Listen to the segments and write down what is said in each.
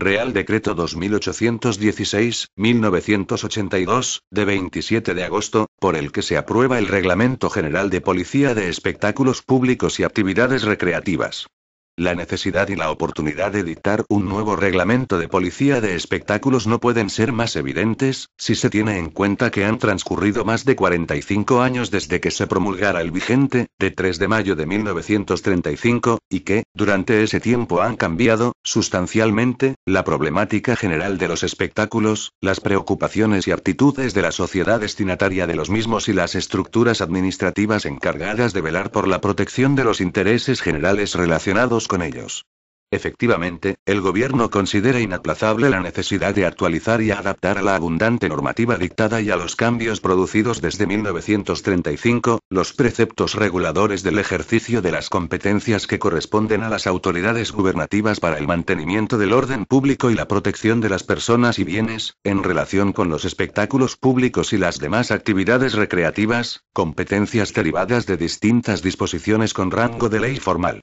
Real Decreto 2816-1982, de 27 de agosto, por el que se aprueba el Reglamento General de Policía de Espectáculos Públicos y Actividades Recreativas. La necesidad y la oportunidad de dictar un nuevo reglamento de policía de espectáculos no pueden ser más evidentes, si se tiene en cuenta que han transcurrido más de 45 años desde que se promulgara el vigente, de 3 de mayo de 1935, y que, durante ese tiempo han cambiado, sustancialmente, la problemática general de los espectáculos, las preocupaciones y aptitudes de la sociedad destinataria de los mismos y las estructuras administrativas encargadas de velar por la protección de los intereses generales relacionados con ellos. Efectivamente, el gobierno considera inaplazable la necesidad de actualizar y adaptar a la abundante normativa dictada y a los cambios producidos desde 1935, los preceptos reguladores del ejercicio de las competencias que corresponden a las autoridades gubernativas para el mantenimiento del orden público y la protección de las personas y bienes, en relación con los espectáculos públicos y las demás actividades recreativas, competencias derivadas de distintas disposiciones con rango de ley formal.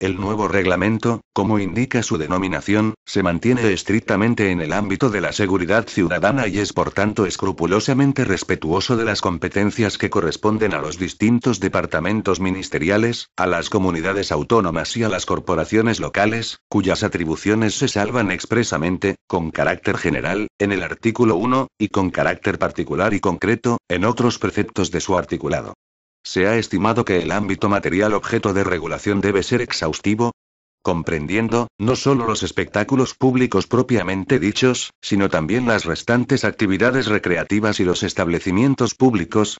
El nuevo reglamento, como indica su denominación, se mantiene estrictamente en el ámbito de la seguridad ciudadana y es por tanto escrupulosamente respetuoso de las competencias que corresponden a los distintos departamentos ministeriales, a las comunidades autónomas y a las corporaciones locales, cuyas atribuciones se salvan expresamente, con carácter general, en el artículo 1, y con carácter particular y concreto, en otros preceptos de su articulado. Se ha estimado que el ámbito material objeto de regulación debe ser exhaustivo, comprendiendo, no solo los espectáculos públicos propiamente dichos, sino también las restantes actividades recreativas y los establecimientos públicos,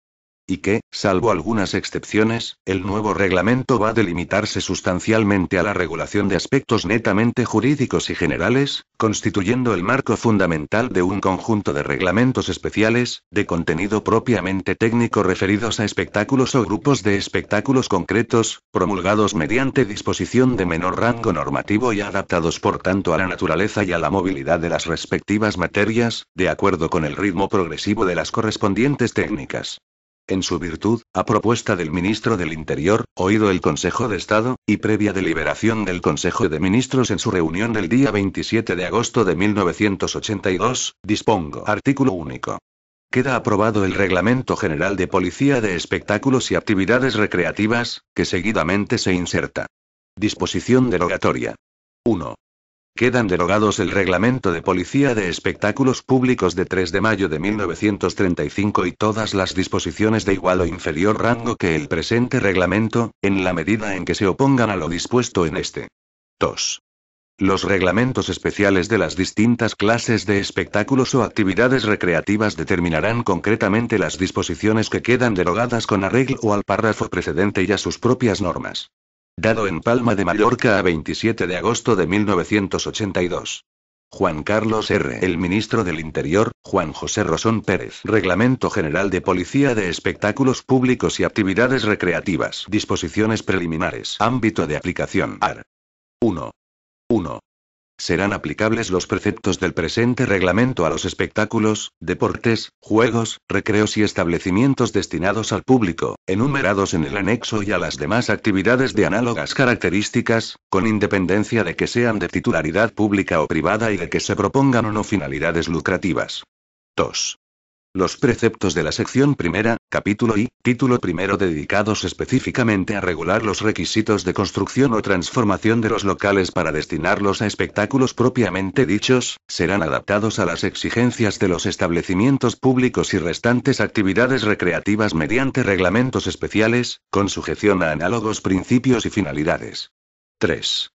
y que, salvo algunas excepciones, el nuevo reglamento va a delimitarse sustancialmente a la regulación de aspectos netamente jurídicos y generales, constituyendo el marco fundamental de un conjunto de reglamentos especiales, de contenido propiamente técnico referidos a espectáculos o grupos de espectáculos concretos, promulgados mediante disposición de menor rango normativo y adaptados por tanto a la naturaleza y a la movilidad de las respectivas materias, de acuerdo con el ritmo progresivo de las correspondientes técnicas. En su virtud, a propuesta del ministro del Interior, oído el Consejo de Estado, y previa deliberación del Consejo de Ministros en su reunión del día 27 de agosto de 1982, dispongo artículo único. Queda aprobado el Reglamento General de Policía de Espectáculos y Actividades Recreativas, que seguidamente se inserta. Disposición derogatoria. Quedan derogados el Reglamento de Policía de Espectáculos Públicos de 3 de mayo de 1935 y todas las disposiciones de igual o inferior rango que el presente reglamento, en la medida en que se opongan a lo dispuesto en este. 2. Los reglamentos especiales de las distintas clases de espectáculos o actividades recreativas determinarán concretamente las disposiciones que quedan derogadas con arreglo al párrafo precedente y a sus propias normas. Dado en Palma de Mallorca a 27 de agosto de 1982. Juan Carlos R. El ministro del Interior, Juan José Rosón Pérez. Reglamento General de Policía de Espectáculos Públicos y Actividades Recreativas. Disposiciones preliminares. Ámbito de aplicación. AR. 1. 1. Serán aplicables los preceptos del presente reglamento a los espectáculos, deportes, juegos, recreos y establecimientos destinados al público, enumerados en el anexo y a las demás actividades de análogas características, con independencia de que sean de titularidad pública o privada y de que se propongan o no finalidades lucrativas. 2. Los preceptos de la sección primera, capítulo y título primero dedicados específicamente a regular los requisitos de construcción o transformación de los locales para destinarlos a espectáculos propiamente dichos, serán adaptados a las exigencias de los establecimientos públicos y restantes actividades recreativas mediante reglamentos especiales, con sujeción a análogos principios y finalidades. 3.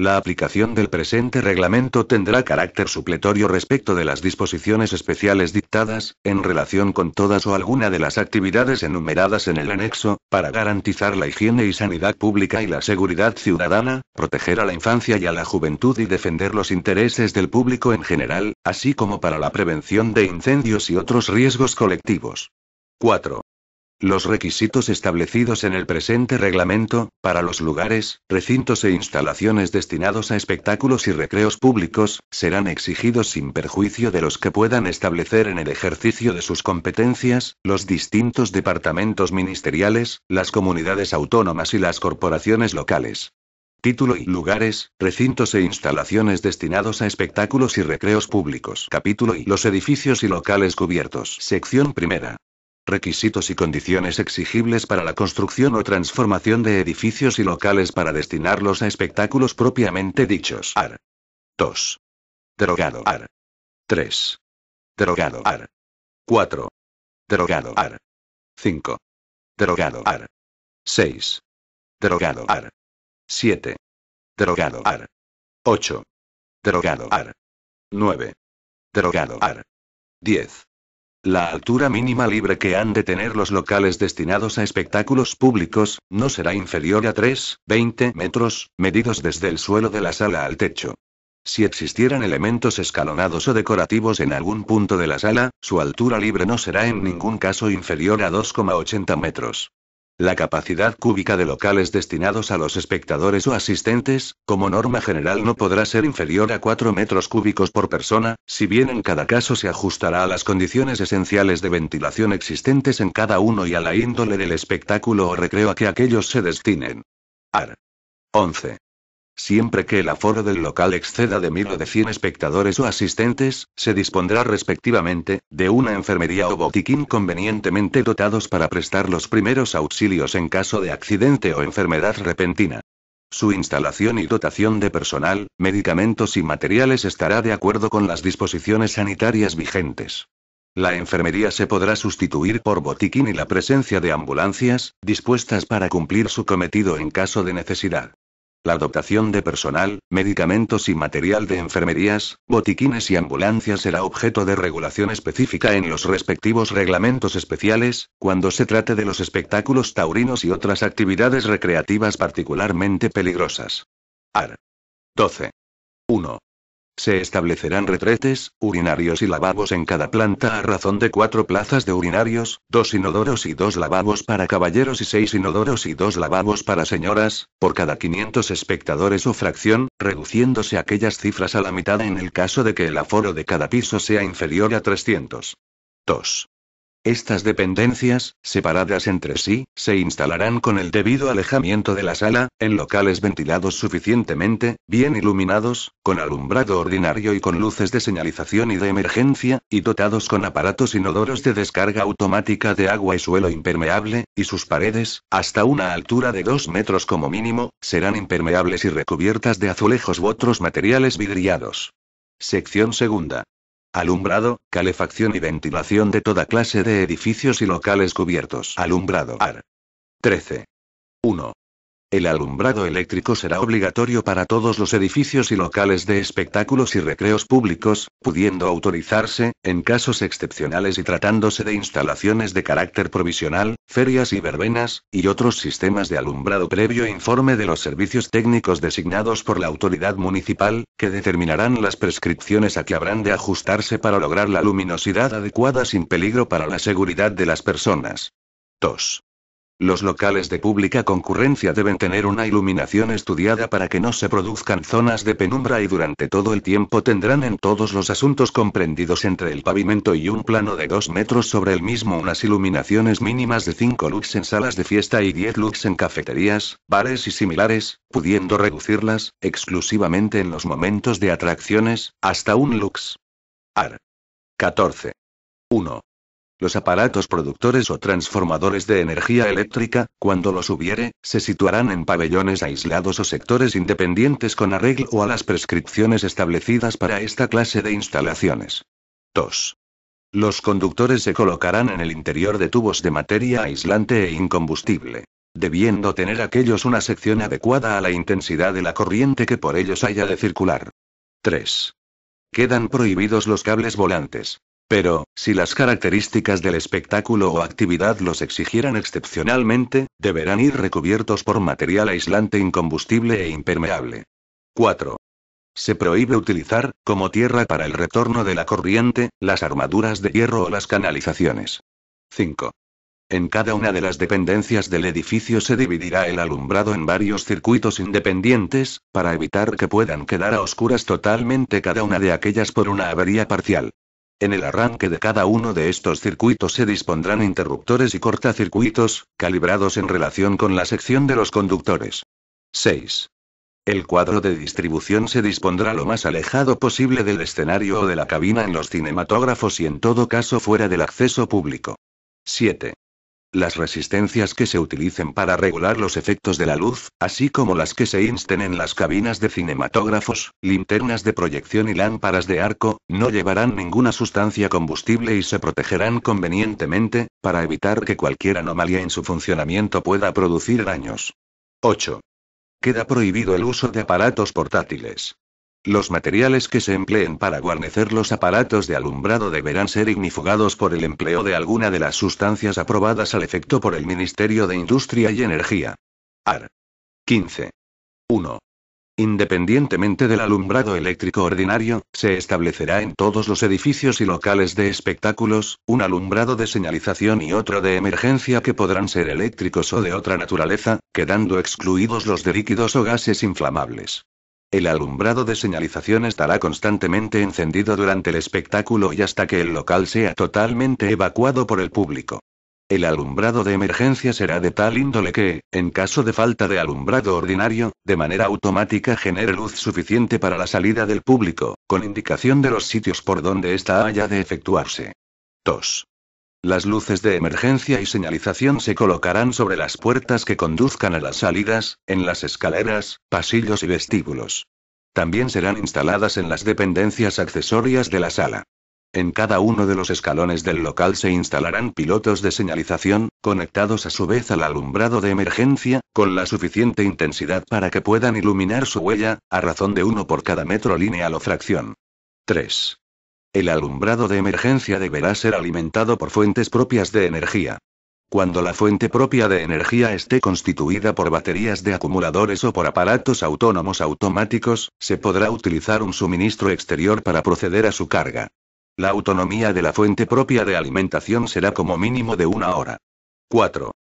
La aplicación del presente reglamento tendrá carácter supletorio respecto de las disposiciones especiales dictadas, en relación con todas o alguna de las actividades enumeradas en el anexo, para garantizar la higiene y sanidad pública y la seguridad ciudadana, proteger a la infancia y a la juventud y defender los intereses del público en general, así como para la prevención de incendios y otros riesgos colectivos. 4. Los requisitos establecidos en el presente reglamento, para los lugares, recintos e instalaciones destinados a espectáculos y recreos públicos, serán exigidos sin perjuicio de los que puedan establecer en el ejercicio de sus competencias, los distintos departamentos ministeriales, las comunidades autónomas y las corporaciones locales. Título y lugares, recintos e instalaciones destinados a espectáculos y recreos públicos. Capítulo y los edificios y locales cubiertos. Sección primera requisitos y condiciones exigibles para la construcción o transformación de edificios y locales para destinarlos a espectáculos propiamente dichos. Ar. 2. Derogado. Ar. 3. Derogado. Ar. 4. Derogado. Ar. 5. Derogado. Ar. 6. Derogado. Ar. 7. Derogado. Ar. 8. Derogado. Ar. 9. Derogado. Ar. 10 la altura mínima libre que han de tener los locales destinados a espectáculos públicos, no será inferior a 3,20 metros, medidos desde el suelo de la sala al techo. Si existieran elementos escalonados o decorativos en algún punto de la sala, su altura libre no será en ningún caso inferior a 2,80 metros. La capacidad cúbica de locales destinados a los espectadores o asistentes, como norma general, no podrá ser inferior a 4 metros cúbicos por persona, si bien en cada caso se ajustará a las condiciones esenciales de ventilación existentes en cada uno y a la índole del espectáculo o recreo a que aquellos se destinen. Ar. 11. Siempre que el aforo del local exceda de mil o de 100 espectadores o asistentes, se dispondrá respectivamente, de una enfermería o botiquín convenientemente dotados para prestar los primeros auxilios en caso de accidente o enfermedad repentina. Su instalación y dotación de personal, medicamentos y materiales estará de acuerdo con las disposiciones sanitarias vigentes. La enfermería se podrá sustituir por botiquín y la presencia de ambulancias, dispuestas para cumplir su cometido en caso de necesidad. La adopción de personal, medicamentos y material de enfermerías, botiquines y ambulancias será objeto de regulación específica en los respectivos reglamentos especiales, cuando se trate de los espectáculos taurinos y otras actividades recreativas particularmente peligrosas. Ar. 12. 1. Se establecerán retretes, urinarios y lavabos en cada planta a razón de cuatro plazas de urinarios, dos inodoros y dos lavabos para caballeros y seis inodoros y dos lavabos para señoras, por cada 500 espectadores o fracción, reduciéndose aquellas cifras a la mitad en el caso de que el aforo de cada piso sea inferior a 300. 2. Estas dependencias, separadas entre sí, se instalarán con el debido alejamiento de la sala, en locales ventilados suficientemente, bien iluminados, con alumbrado ordinario y con luces de señalización y de emergencia, y dotados con aparatos inodoros de descarga automática de agua y suelo impermeable, y sus paredes, hasta una altura de 2 metros como mínimo, serán impermeables y recubiertas de azulejos u otros materiales vidriados. Sección segunda alumbrado, calefacción y ventilación de toda clase de edificios y locales cubiertos. Alumbrado. AR. 13. 1. El alumbrado eléctrico será obligatorio para todos los edificios y locales de espectáculos y recreos públicos, pudiendo autorizarse, en casos excepcionales y tratándose de instalaciones de carácter provisional, ferias y verbenas, y otros sistemas de alumbrado previo informe de los servicios técnicos designados por la autoridad municipal, que determinarán las prescripciones a que habrán de ajustarse para lograr la luminosidad adecuada sin peligro para la seguridad de las personas. 2. Los locales de pública concurrencia deben tener una iluminación estudiada para que no se produzcan zonas de penumbra y durante todo el tiempo tendrán en todos los asuntos comprendidos entre el pavimento y un plano de 2 metros sobre el mismo unas iluminaciones mínimas de 5 lux en salas de fiesta y 10 lux en cafeterías, bares y similares, pudiendo reducirlas, exclusivamente en los momentos de atracciones, hasta un lux. Ar. 14. 1. Los aparatos productores o transformadores de energía eléctrica, cuando los hubiere, se situarán en pabellones aislados o sectores independientes con arreglo a las prescripciones establecidas para esta clase de instalaciones. 2. Los conductores se colocarán en el interior de tubos de materia aislante e incombustible, debiendo tener aquellos una sección adecuada a la intensidad de la corriente que por ellos haya de circular. 3. Quedan prohibidos los cables volantes. Pero, si las características del espectáculo o actividad los exigieran excepcionalmente, deberán ir recubiertos por material aislante incombustible e impermeable. 4. Se prohíbe utilizar, como tierra para el retorno de la corriente, las armaduras de hierro o las canalizaciones. 5. En cada una de las dependencias del edificio se dividirá el alumbrado en varios circuitos independientes, para evitar que puedan quedar a oscuras totalmente cada una de aquellas por una avería parcial. En el arranque de cada uno de estos circuitos se dispondrán interruptores y cortacircuitos, calibrados en relación con la sección de los conductores. 6. El cuadro de distribución se dispondrá lo más alejado posible del escenario o de la cabina en los cinematógrafos y en todo caso fuera del acceso público. 7 las resistencias que se utilicen para regular los efectos de la luz, así como las que se insten en las cabinas de cinematógrafos, linternas de proyección y lámparas de arco, no llevarán ninguna sustancia combustible y se protegerán convenientemente, para evitar que cualquier anomalía en su funcionamiento pueda producir daños. 8. Queda prohibido el uso de aparatos portátiles. Los materiales que se empleen para guarnecer los aparatos de alumbrado deberán ser ignifugados por el empleo de alguna de las sustancias aprobadas al efecto por el Ministerio de Industria y Energía. AR. 15. 1. Independientemente del alumbrado eléctrico ordinario, se establecerá en todos los edificios y locales de espectáculos, un alumbrado de señalización y otro de emergencia que podrán ser eléctricos o de otra naturaleza, quedando excluidos los de líquidos o gases inflamables. El alumbrado de señalización estará constantemente encendido durante el espectáculo y hasta que el local sea totalmente evacuado por el público. El alumbrado de emergencia será de tal índole que, en caso de falta de alumbrado ordinario, de manera automática genere luz suficiente para la salida del público, con indicación de los sitios por donde ésta haya de efectuarse. 2. Las luces de emergencia y señalización se colocarán sobre las puertas que conduzcan a las salidas, en las escaleras, pasillos y vestíbulos. También serán instaladas en las dependencias accesorias de la sala. En cada uno de los escalones del local se instalarán pilotos de señalización, conectados a su vez al alumbrado de emergencia, con la suficiente intensidad para que puedan iluminar su huella, a razón de uno por cada metro lineal o fracción. 3. El alumbrado de emergencia deberá ser alimentado por fuentes propias de energía. Cuando la fuente propia de energía esté constituida por baterías de acumuladores o por aparatos autónomos automáticos, se podrá utilizar un suministro exterior para proceder a su carga. La autonomía de la fuente propia de alimentación será como mínimo de una hora. 4.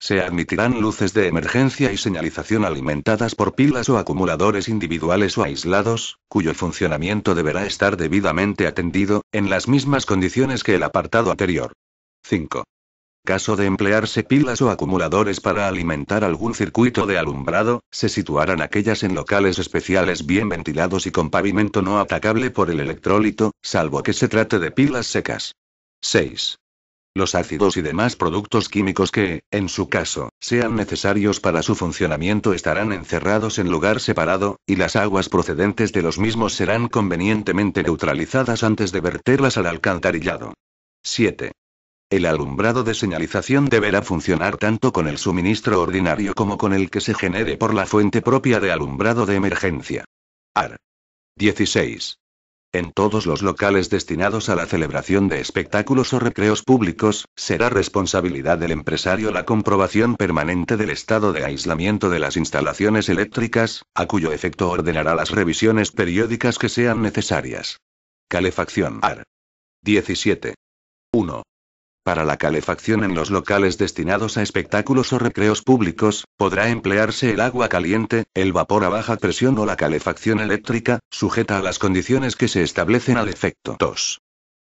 Se admitirán luces de emergencia y señalización alimentadas por pilas o acumuladores individuales o aislados, cuyo funcionamiento deberá estar debidamente atendido, en las mismas condiciones que el apartado anterior. 5. Caso de emplearse pilas o acumuladores para alimentar algún circuito de alumbrado, se situarán aquellas en locales especiales bien ventilados y con pavimento no atacable por el electrólito, salvo que se trate de pilas secas. 6 los ácidos y demás productos químicos que, en su caso, sean necesarios para su funcionamiento estarán encerrados en lugar separado, y las aguas procedentes de los mismos serán convenientemente neutralizadas antes de verterlas al alcantarillado. 7. El alumbrado de señalización deberá funcionar tanto con el suministro ordinario como con el que se genere por la fuente propia de alumbrado de emergencia. AR. 16. En todos los locales destinados a la celebración de espectáculos o recreos públicos, será responsabilidad del empresario la comprobación permanente del estado de aislamiento de las instalaciones eléctricas, a cuyo efecto ordenará las revisiones periódicas que sean necesarias. Calefacción AR. 17. 1. Para la calefacción en los locales destinados a espectáculos o recreos públicos, podrá emplearse el agua caliente, el vapor a baja presión o la calefacción eléctrica, sujeta a las condiciones que se establecen al efecto. 2.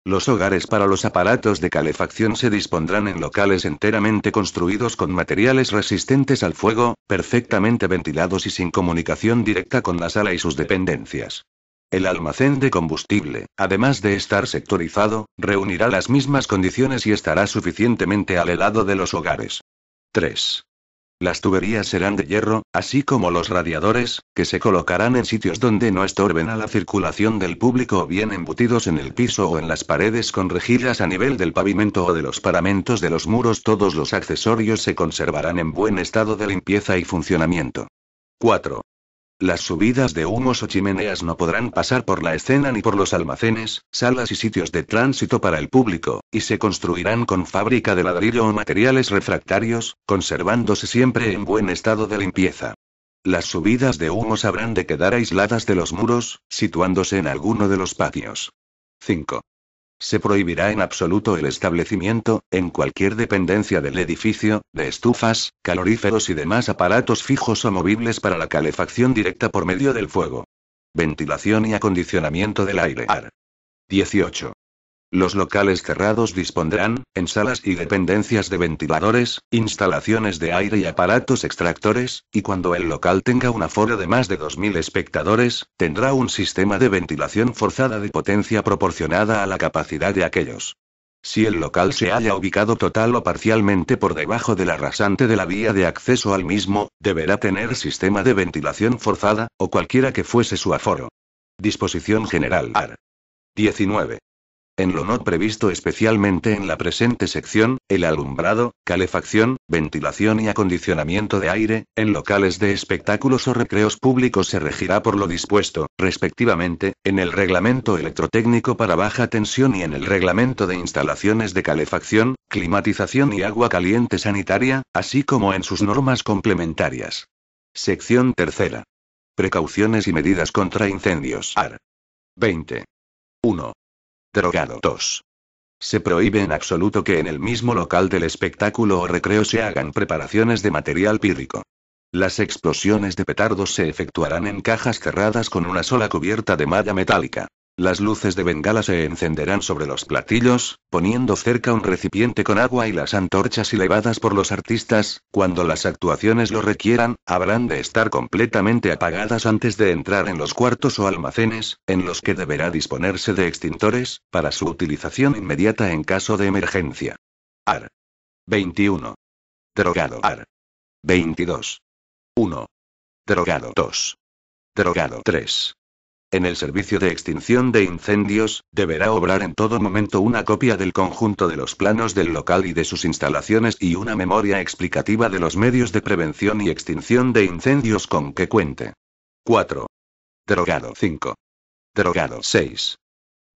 Los hogares para los aparatos de calefacción se dispondrán en locales enteramente construidos con materiales resistentes al fuego, perfectamente ventilados y sin comunicación directa con la sala y sus dependencias. El almacén de combustible, además de estar sectorizado, reunirá las mismas condiciones y estará suficientemente al helado de los hogares. 3. Las tuberías serán de hierro, así como los radiadores, que se colocarán en sitios donde no estorben a la circulación del público o bien embutidos en el piso o en las paredes con rejillas a nivel del pavimento o de los paramentos de los muros. Todos los accesorios se conservarán en buen estado de limpieza y funcionamiento. 4. Las subidas de humos o chimeneas no podrán pasar por la escena ni por los almacenes, salas y sitios de tránsito para el público, y se construirán con fábrica de ladrillo o materiales refractarios, conservándose siempre en buen estado de limpieza. Las subidas de humos habrán de quedar aisladas de los muros, situándose en alguno de los patios. 5. Se prohibirá en absoluto el establecimiento, en cualquier dependencia del edificio, de estufas, caloríferos y demás aparatos fijos o movibles para la calefacción directa por medio del fuego. Ventilación y acondicionamiento del aire. 18. Los locales cerrados dispondrán, en salas y dependencias de ventiladores, instalaciones de aire y aparatos extractores, y cuando el local tenga un aforo de más de 2.000 espectadores, tendrá un sistema de ventilación forzada de potencia proporcionada a la capacidad de aquellos. Si el local se haya ubicado total o parcialmente por debajo de la rasante de la vía de acceso al mismo, deberá tener sistema de ventilación forzada, o cualquiera que fuese su aforo. Disposición General AR. 19. En lo no previsto especialmente en la presente sección, el alumbrado, calefacción, ventilación y acondicionamiento de aire, en locales de espectáculos o recreos públicos se regirá por lo dispuesto, respectivamente, en el reglamento electrotécnico para baja tensión y en el reglamento de instalaciones de calefacción, climatización y agua caliente sanitaria, así como en sus normas complementarias. Sección tercera. Precauciones y medidas contra incendios. AR. 20. 1. 2. Se prohíbe en absoluto que en el mismo local del espectáculo o recreo se hagan preparaciones de material pírico. Las explosiones de petardos se efectuarán en cajas cerradas con una sola cubierta de malla metálica. Las luces de bengala se encenderán sobre los platillos, poniendo cerca un recipiente con agua y las antorchas elevadas por los artistas, cuando las actuaciones lo requieran, habrán de estar completamente apagadas antes de entrar en los cuartos o almacenes, en los que deberá disponerse de extintores, para su utilización inmediata en caso de emergencia. Ar. 21. Drogado. Ar. 22. 1. Drogado 2. Drogado 3. En el Servicio de Extinción de Incendios, deberá obrar en todo momento una copia del conjunto de los planos del local y de sus instalaciones y una memoria explicativa de los medios de prevención y extinción de incendios con que cuente. 4. Drogado 5. Drogado 6.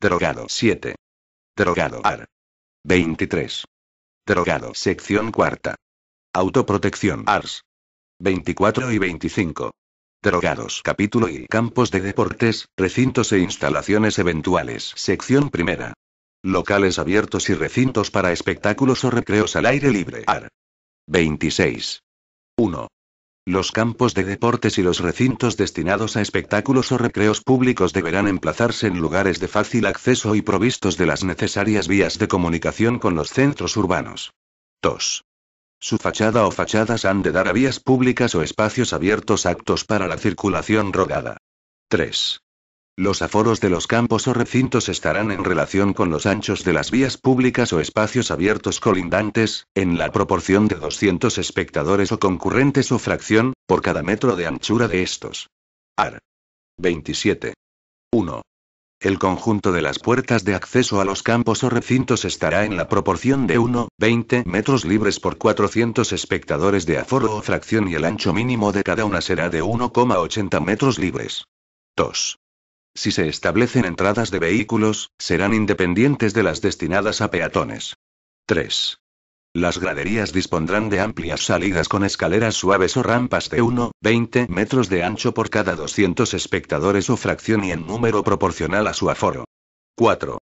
Drogado 7. Drogado AR. 23. Drogado Sección Cuarta. Autoprotección ARS. 24 y 25. Drogados. Capítulo y campos de deportes, recintos e instalaciones eventuales. Sección primera. Locales abiertos y recintos para espectáculos o recreos al aire libre. Ar. 26. 1. Los campos de deportes y los recintos destinados a espectáculos o recreos públicos deberán emplazarse en lugares de fácil acceso y provistos de las necesarias vías de comunicación con los centros urbanos. 2. Su fachada o fachadas han de dar a vías públicas o espacios abiertos aptos para la circulación rogada. 3. Los aforos de los campos o recintos estarán en relación con los anchos de las vías públicas o espacios abiertos colindantes, en la proporción de 200 espectadores o concurrentes o fracción, por cada metro de anchura de estos. Ar. 27. El conjunto de las puertas de acceso a los campos o recintos estará en la proporción de 1,20 metros libres por 400 espectadores de aforo o fracción y el ancho mínimo de cada una será de 1,80 metros libres. 2. Si se establecen entradas de vehículos, serán independientes de las destinadas a peatones. 3. Las graderías dispondrán de amplias salidas con escaleras suaves o rampas de 1,20 metros de ancho por cada 200 espectadores o fracción y en número proporcional a su aforo. 4.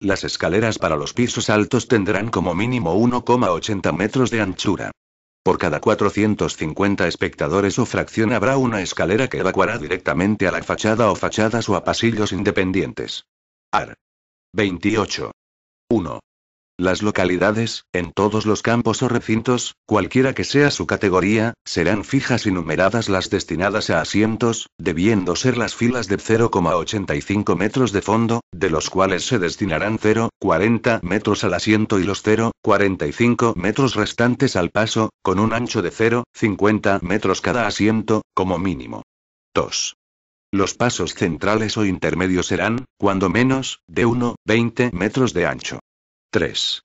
Las escaleras para los pisos altos tendrán como mínimo 1,80 metros de anchura. Por cada 450 espectadores o fracción habrá una escalera que evacuará directamente a la fachada o fachadas o a pasillos independientes. Ar. 28. Las localidades, en todos los campos o recintos, cualquiera que sea su categoría, serán fijas y numeradas las destinadas a asientos, debiendo ser las filas de 0,85 metros de fondo, de los cuales se destinarán 0,40 metros al asiento y los 0,45 metros restantes al paso, con un ancho de 0,50 metros cada asiento, como mínimo. 2. Los pasos centrales o intermedios serán, cuando menos, de 1,20 metros de ancho. 3.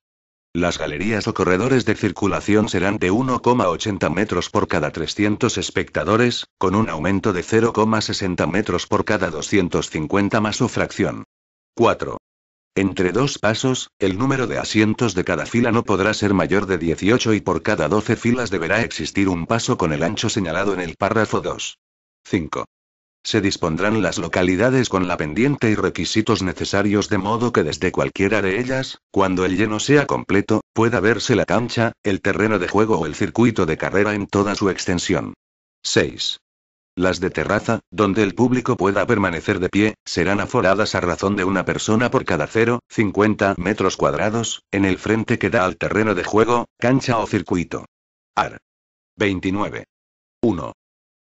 Las galerías o corredores de circulación serán de 1,80 metros por cada 300 espectadores, con un aumento de 0,60 metros por cada 250 más su fracción. 4. Entre dos pasos, el número de asientos de cada fila no podrá ser mayor de 18 y por cada 12 filas deberá existir un paso con el ancho señalado en el párrafo 2. 5. Se dispondrán las localidades con la pendiente y requisitos necesarios de modo que desde cualquiera de ellas, cuando el lleno sea completo, pueda verse la cancha, el terreno de juego o el circuito de carrera en toda su extensión. 6. Las de terraza, donde el público pueda permanecer de pie, serán aforadas a razón de una persona por cada 0,50 metros cuadrados, en el frente que da al terreno de juego, cancha o circuito. Ar. 29. 1.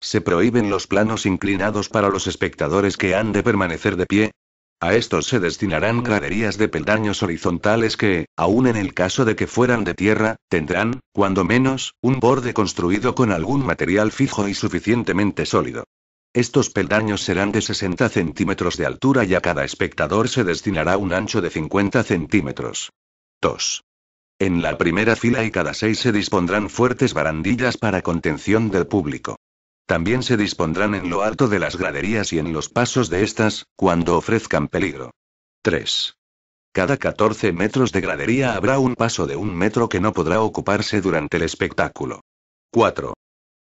Se prohíben los planos inclinados para los espectadores que han de permanecer de pie. A estos se destinarán graderías de peldaños horizontales que, aun en el caso de que fueran de tierra, tendrán, cuando menos, un borde construido con algún material fijo y suficientemente sólido. Estos peldaños serán de 60 centímetros de altura y a cada espectador se destinará un ancho de 50 centímetros. 2. En la primera fila y cada seis se dispondrán fuertes barandillas para contención del público. También se dispondrán en lo alto de las graderías y en los pasos de estas, cuando ofrezcan peligro. 3. Cada 14 metros de gradería habrá un paso de un metro que no podrá ocuparse durante el espectáculo. 4.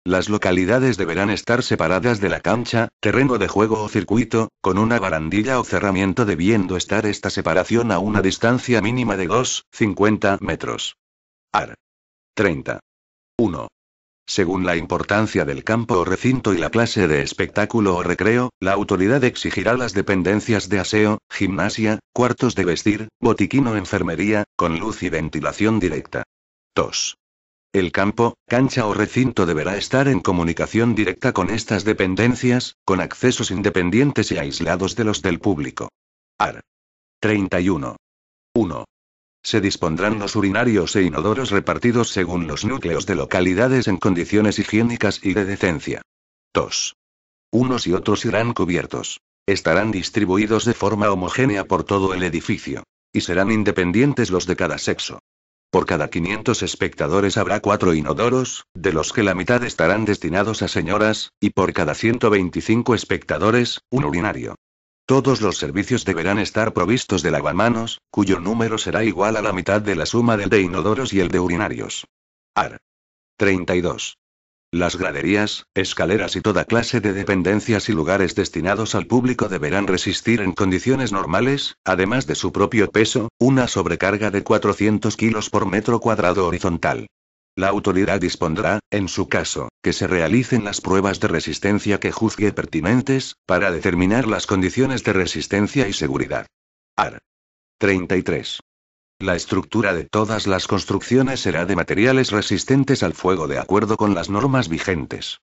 Las localidades deberán estar separadas de la cancha, terreno de juego o circuito, con una barandilla o cerramiento debiendo estar esta separación a una distancia mínima de 2,50 metros. Ar. 30. 1. Según la importancia del campo o recinto y la clase de espectáculo o recreo, la autoridad exigirá las dependencias de aseo, gimnasia, cuartos de vestir, botiquín o enfermería, con luz y ventilación directa. 2. El campo, cancha o recinto deberá estar en comunicación directa con estas dependencias, con accesos independientes y aislados de los del público. Ar. 31. 1. Se dispondrán los urinarios e inodoros repartidos según los núcleos de localidades en condiciones higiénicas y de decencia. 2. Unos y otros irán cubiertos. Estarán distribuidos de forma homogénea por todo el edificio. Y serán independientes los de cada sexo. Por cada 500 espectadores habrá cuatro inodoros, de los que la mitad estarán destinados a señoras, y por cada 125 espectadores, un urinario. Todos los servicios deberán estar provistos de lavamanos, cuyo número será igual a la mitad de la suma del de inodoros y el de urinarios. Ar. 32. Las graderías, escaleras y toda clase de dependencias y lugares destinados al público deberán resistir en condiciones normales, además de su propio peso, una sobrecarga de 400 kilos por metro cuadrado horizontal. La autoridad dispondrá, en su caso, que se realicen las pruebas de resistencia que juzgue pertinentes, para determinar las condiciones de resistencia y seguridad. Ar. 33. La estructura de todas las construcciones será de materiales resistentes al fuego de acuerdo con las normas vigentes.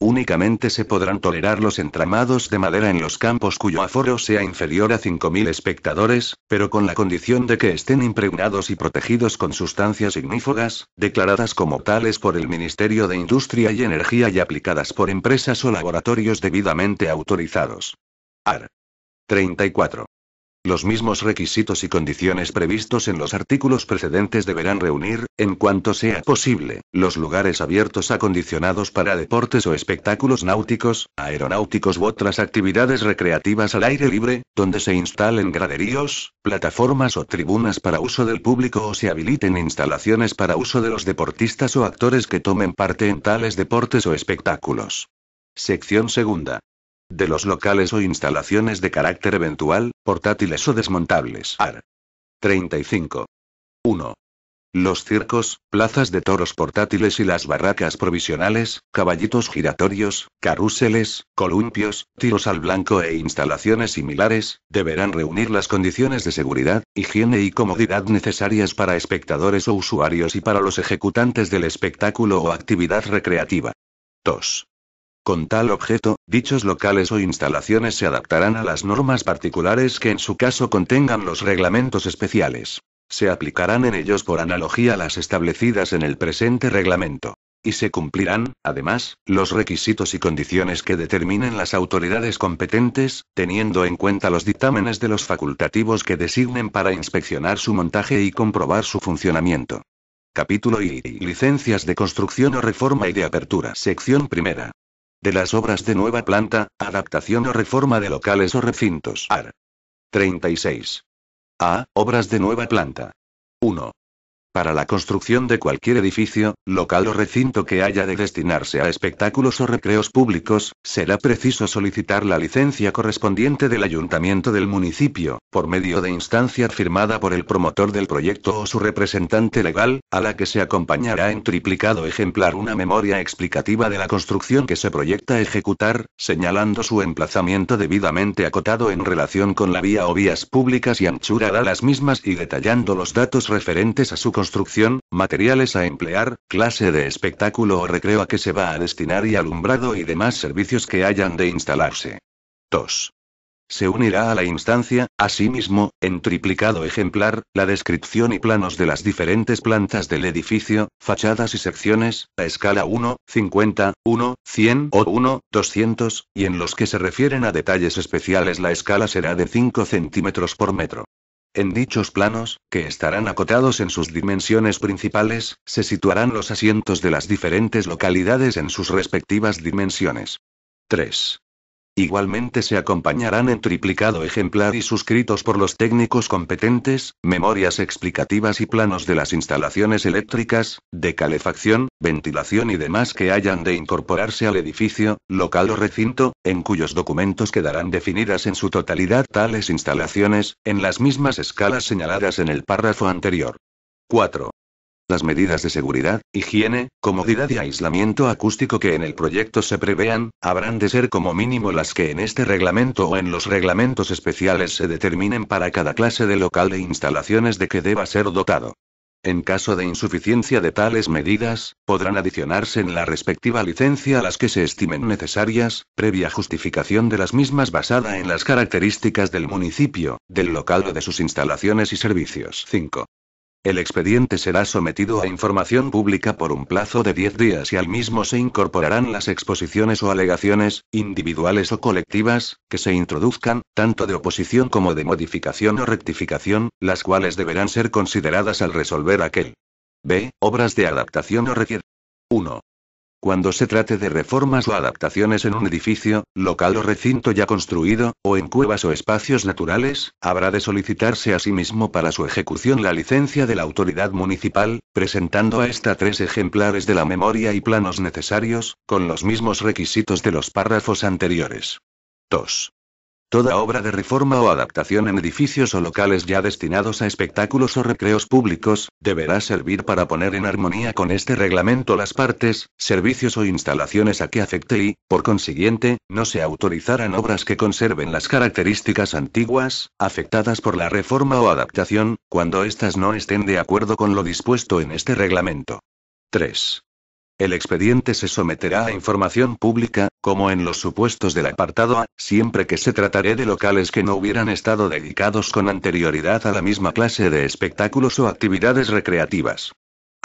Únicamente se podrán tolerar los entramados de madera en los campos cuyo aforo sea inferior a 5.000 espectadores, pero con la condición de que estén impregnados y protegidos con sustancias ignífugas, declaradas como tales por el Ministerio de Industria y Energía y aplicadas por empresas o laboratorios debidamente autorizados. Ar. 34. Los mismos requisitos y condiciones previstos en los artículos precedentes deberán reunir, en cuanto sea posible, los lugares abiertos acondicionados para deportes o espectáculos náuticos, aeronáuticos u otras actividades recreativas al aire libre, donde se instalen graderíos, plataformas o tribunas para uso del público o se habiliten instalaciones para uso de los deportistas o actores que tomen parte en tales deportes o espectáculos. Sección segunda de los locales o instalaciones de carácter eventual, portátiles o desmontables. AR. 35. 1. Los circos, plazas de toros portátiles y las barracas provisionales, caballitos giratorios, carruseles, columpios, tiros al blanco e instalaciones similares, deberán reunir las condiciones de seguridad, higiene y comodidad necesarias para espectadores o usuarios y para los ejecutantes del espectáculo o actividad recreativa. 2. Con tal objeto, dichos locales o instalaciones se adaptarán a las normas particulares que en su caso contengan los reglamentos especiales. Se aplicarán en ellos por analogía las establecidas en el presente reglamento. Y se cumplirán, además, los requisitos y condiciones que determinen las autoridades competentes, teniendo en cuenta los dictámenes de los facultativos que designen para inspeccionar su montaje y comprobar su funcionamiento. Capítulo I. Licencias de construcción o reforma y de apertura. Sección primera de las obras de nueva planta, adaptación o reforma de locales o recintos. Ar. 36. A. Obras de nueva planta. 1. Para la construcción de cualquier edificio, local o recinto que haya de destinarse a espectáculos o recreos públicos, será preciso solicitar la licencia correspondiente del ayuntamiento del municipio, por medio de instancia firmada por el promotor del proyecto o su representante legal, a la que se acompañará en triplicado ejemplar una memoria explicativa de la construcción que se proyecta ejecutar, señalando su emplazamiento debidamente acotado en relación con la vía o vías públicas y anchura a las mismas y detallando los datos referentes a su construcción construcción, materiales a emplear, clase de espectáculo o recreo a que se va a destinar y alumbrado y demás servicios que hayan de instalarse. 2. Se unirá a la instancia, asimismo, en triplicado ejemplar, la descripción y planos de las diferentes plantas del edificio, fachadas y secciones, a escala 1, 50, 1, 100 o 1, 200, y en los que se refieren a detalles especiales la escala será de 5 centímetros por metro. En dichos planos, que estarán acotados en sus dimensiones principales, se situarán los asientos de las diferentes localidades en sus respectivas dimensiones. 3. Igualmente se acompañarán en triplicado ejemplar y suscritos por los técnicos competentes, memorias explicativas y planos de las instalaciones eléctricas, de calefacción, ventilación y demás que hayan de incorporarse al edificio, local o recinto, en cuyos documentos quedarán definidas en su totalidad tales instalaciones, en las mismas escalas señaladas en el párrafo anterior. 4. Las medidas de seguridad, higiene, comodidad y aislamiento acústico que en el proyecto se prevean, habrán de ser como mínimo las que en este reglamento o en los reglamentos especiales se determinen para cada clase de local e instalaciones de que deba ser dotado. En caso de insuficiencia de tales medidas, podrán adicionarse en la respectiva licencia las que se estimen necesarias, previa justificación de las mismas basada en las características del municipio, del local o de sus instalaciones y servicios. 5. El expediente será sometido a información pública por un plazo de 10 días y al mismo se incorporarán las exposiciones o alegaciones, individuales o colectivas, que se introduzcan, tanto de oposición como de modificación o rectificación, las cuales deberán ser consideradas al resolver aquel. B. Obras de adaptación o requiere. 1 cuando se trate de reformas o adaptaciones en un edificio, local o recinto ya construido, o en cuevas o espacios naturales, habrá de solicitarse a sí mismo para su ejecución la licencia de la autoridad municipal, presentando a esta tres ejemplares de la memoria y planos necesarios, con los mismos requisitos de los párrafos anteriores. 2. Toda obra de reforma o adaptación en edificios o locales ya destinados a espectáculos o recreos públicos, deberá servir para poner en armonía con este reglamento las partes, servicios o instalaciones a que afecte y, por consiguiente, no se autorizarán obras que conserven las características antiguas, afectadas por la reforma o adaptación, cuando éstas no estén de acuerdo con lo dispuesto en este reglamento. 3. El expediente se someterá a información pública, como en los supuestos del apartado A, siempre que se trataré de locales que no hubieran estado dedicados con anterioridad a la misma clase de espectáculos o actividades recreativas.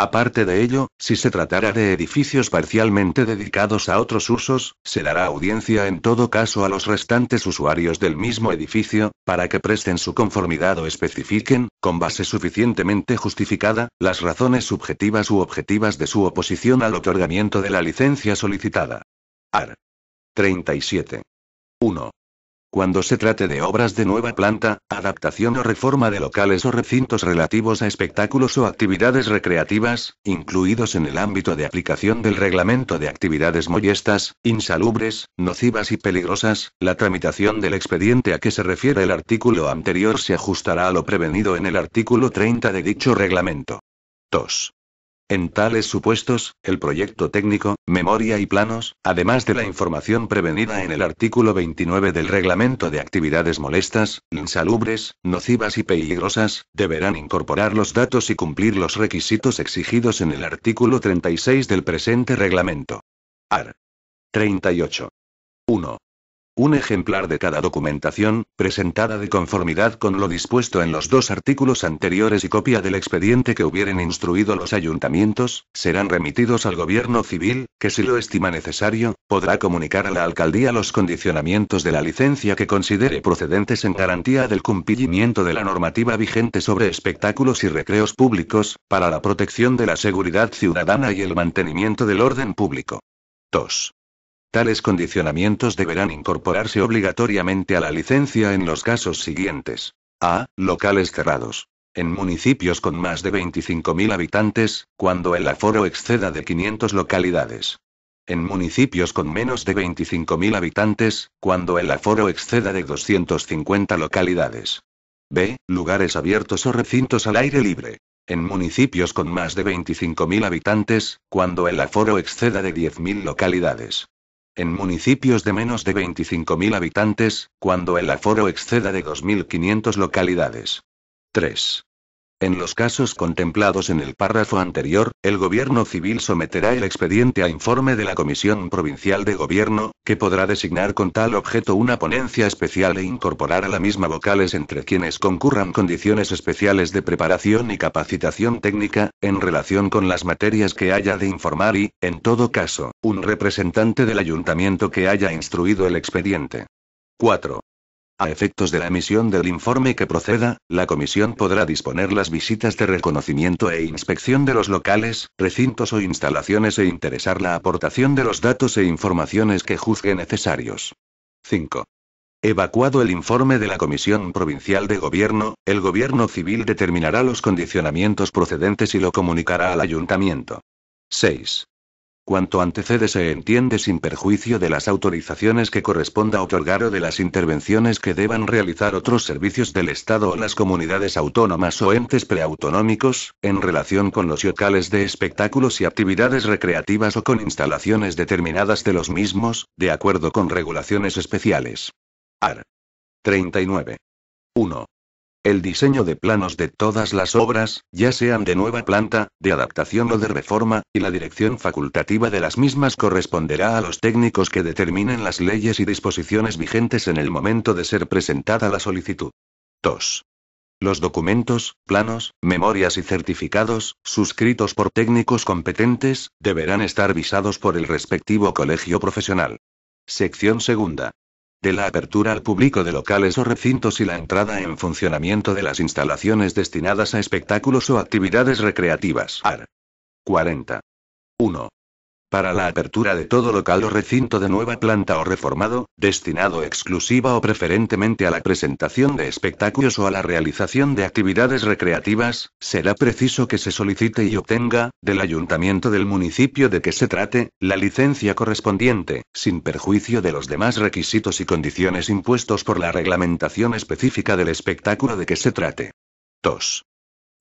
Aparte de ello, si se tratara de edificios parcialmente dedicados a otros usos, se dará audiencia en todo caso a los restantes usuarios del mismo edificio, para que presten su conformidad o especifiquen, con base suficientemente justificada, las razones subjetivas u objetivas de su oposición al otorgamiento de la licencia solicitada. Ar. 37. 1. Cuando se trate de obras de nueva planta, adaptación o reforma de locales o recintos relativos a espectáculos o actividades recreativas, incluidos en el ámbito de aplicación del reglamento de actividades molestas, insalubres, nocivas y peligrosas, la tramitación del expediente a que se refiere el artículo anterior se ajustará a lo prevenido en el artículo 30 de dicho reglamento. 2. En tales supuestos, el proyecto técnico, memoria y planos, además de la información prevenida en el artículo 29 del Reglamento de Actividades Molestas, Insalubres, Nocivas y Peligrosas, deberán incorporar los datos y cumplir los requisitos exigidos en el artículo 36 del presente reglamento. Ar. 38. 1 un ejemplar de cada documentación, presentada de conformidad con lo dispuesto en los dos artículos anteriores y copia del expediente que hubieren instruido los ayuntamientos, serán remitidos al gobierno civil, que si lo estima necesario, podrá comunicar a la alcaldía los condicionamientos de la licencia que considere procedentes en garantía del cumplimiento de la normativa vigente sobre espectáculos y recreos públicos, para la protección de la seguridad ciudadana y el mantenimiento del orden público. 2. Tales condicionamientos deberán incorporarse obligatoriamente a la licencia en los casos siguientes. A. Locales cerrados. En municipios con más de 25.000 habitantes, cuando el aforo exceda de 500 localidades. En municipios con menos de 25.000 habitantes, cuando el aforo exceda de 250 localidades. B. Lugares abiertos o recintos al aire libre. En municipios con más de 25.000 habitantes, cuando el aforo exceda de 10.000 localidades. En municipios de menos de 25.000 habitantes, cuando el aforo exceda de 2.500 localidades. 3. En los casos contemplados en el párrafo anterior, el gobierno civil someterá el expediente a informe de la Comisión Provincial de Gobierno, que podrá designar con tal objeto una ponencia especial e incorporar a la misma vocales entre quienes concurran condiciones especiales de preparación y capacitación técnica, en relación con las materias que haya de informar y, en todo caso, un representante del ayuntamiento que haya instruido el expediente. 4. A efectos de la emisión del informe que proceda, la comisión podrá disponer las visitas de reconocimiento e inspección de los locales, recintos o instalaciones e interesar la aportación de los datos e informaciones que juzgue necesarios. 5. Evacuado el informe de la Comisión Provincial de Gobierno, el Gobierno Civil determinará los condicionamientos procedentes y lo comunicará al Ayuntamiento. 6. Cuanto antecede se entiende sin perjuicio de las autorizaciones que corresponda otorgar o de las intervenciones que deban realizar otros servicios del Estado o las comunidades autónomas o entes preautonómicos, en relación con los locales de espectáculos y actividades recreativas o con instalaciones determinadas de los mismos, de acuerdo con regulaciones especiales. Ar. 39. 1. El diseño de planos de todas las obras, ya sean de nueva planta, de adaptación o de reforma, y la dirección facultativa de las mismas corresponderá a los técnicos que determinen las leyes y disposiciones vigentes en el momento de ser presentada la solicitud. 2. Los documentos, planos, memorias y certificados, suscritos por técnicos competentes, deberán estar visados por el respectivo colegio profesional. Sección segunda de la apertura al público de locales o recintos y la entrada en funcionamiento de las instalaciones destinadas a espectáculos o actividades recreativas. Ar. 40. 1 para la apertura de todo local o recinto de nueva planta o reformado, destinado exclusiva o preferentemente a la presentación de espectáculos o a la realización de actividades recreativas, será preciso que se solicite y obtenga, del ayuntamiento del municipio de que se trate, la licencia correspondiente, sin perjuicio de los demás requisitos y condiciones impuestos por la reglamentación específica del espectáculo de que se trate. 2.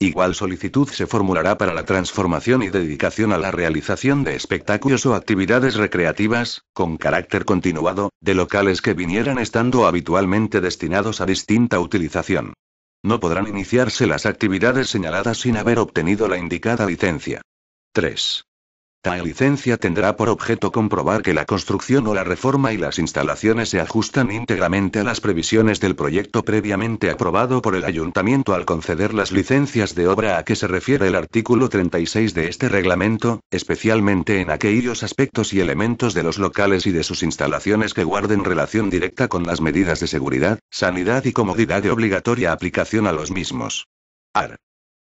Igual solicitud se formulará para la transformación y dedicación a la realización de espectáculos o actividades recreativas, con carácter continuado, de locales que vinieran estando habitualmente destinados a distinta utilización. No podrán iniciarse las actividades señaladas sin haber obtenido la indicada licencia. 3. Tal licencia tendrá por objeto comprobar que la construcción o la reforma y las instalaciones se ajustan íntegramente a las previsiones del proyecto previamente aprobado por el ayuntamiento al conceder las licencias de obra a que se refiere el artículo 36 de este reglamento, especialmente en aquellos aspectos y elementos de los locales y de sus instalaciones que guarden relación directa con las medidas de seguridad, sanidad y comodidad de obligatoria aplicación a los mismos. Ar.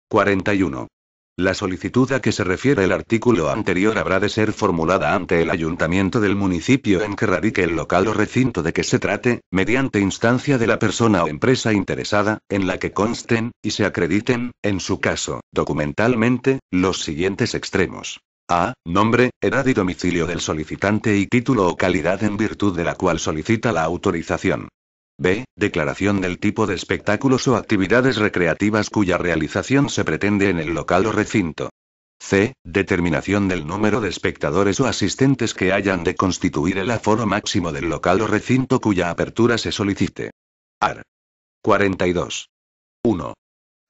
41. La solicitud a que se refiere el artículo anterior habrá de ser formulada ante el ayuntamiento del municipio en que radique el local o recinto de que se trate, mediante instancia de la persona o empresa interesada, en la que consten, y se acrediten, en su caso, documentalmente, los siguientes extremos. A. Nombre, edad y domicilio del solicitante y título o calidad en virtud de la cual solicita la autorización. B. Declaración del tipo de espectáculos o actividades recreativas cuya realización se pretende en el local o recinto. C. Determinación del número de espectadores o asistentes que hayan de constituir el aforo máximo del local o recinto cuya apertura se solicite. Ar. 42. 1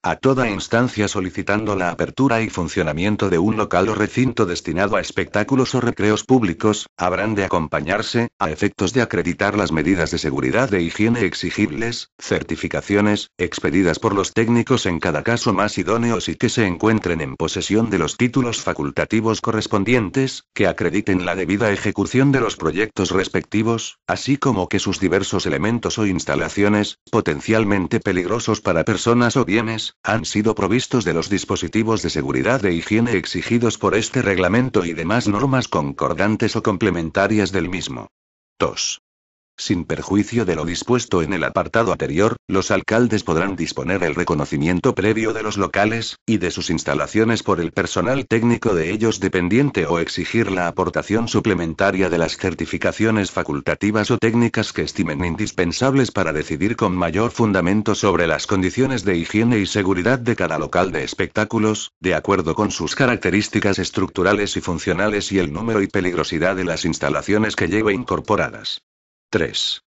a toda instancia solicitando la apertura y funcionamiento de un local o recinto destinado a espectáculos o recreos públicos, habrán de acompañarse, a efectos de acreditar las medidas de seguridad de higiene exigibles, certificaciones, expedidas por los técnicos en cada caso más idóneos y que se encuentren en posesión de los títulos facultativos correspondientes, que acrediten la debida ejecución de los proyectos respectivos, así como que sus diversos elementos o instalaciones, potencialmente peligrosos para personas o bienes, han sido provistos de los dispositivos de seguridad e higiene exigidos por este reglamento y demás normas concordantes o complementarias del mismo. 2. Sin perjuicio de lo dispuesto en el apartado anterior, los alcaldes podrán disponer el reconocimiento previo de los locales, y de sus instalaciones por el personal técnico de ellos dependiente o exigir la aportación suplementaria de las certificaciones facultativas o técnicas que estimen indispensables para decidir con mayor fundamento sobre las condiciones de higiene y seguridad de cada local de espectáculos, de acuerdo con sus características estructurales y funcionales y el número y peligrosidad de las instalaciones que lleve incorporadas. 3.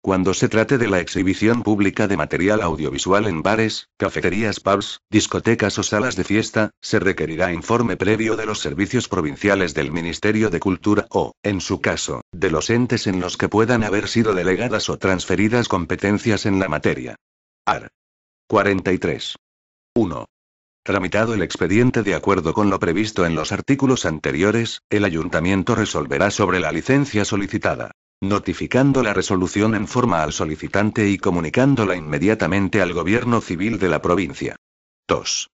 Cuando se trate de la exhibición pública de material audiovisual en bares, cafeterías, pubs, discotecas o salas de fiesta, se requerirá informe previo de los servicios provinciales del Ministerio de Cultura o, en su caso, de los entes en los que puedan haber sido delegadas o transferidas competencias en la materia. Ar. 43. 1. Tramitado el expediente de acuerdo con lo previsto en los artículos anteriores, el ayuntamiento resolverá sobre la licencia solicitada notificando la resolución en forma al solicitante y comunicándola inmediatamente al gobierno civil de la provincia. 2.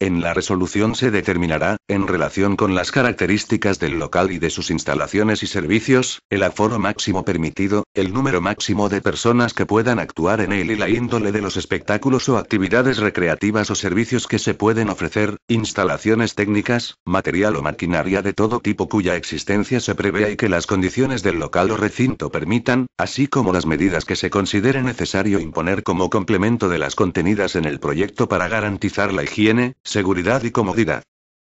En la resolución se determinará, en relación con las características del local y de sus instalaciones y servicios, el aforo máximo permitido, el número máximo de personas que puedan actuar en él y la índole de los espectáculos o actividades recreativas o servicios que se pueden ofrecer, instalaciones técnicas, material o maquinaria de todo tipo cuya existencia se prevea y que las condiciones del local o recinto permitan, así como las medidas que se considere necesario imponer como complemento de las contenidas en el proyecto para garantizar la higiene, Seguridad y comodidad.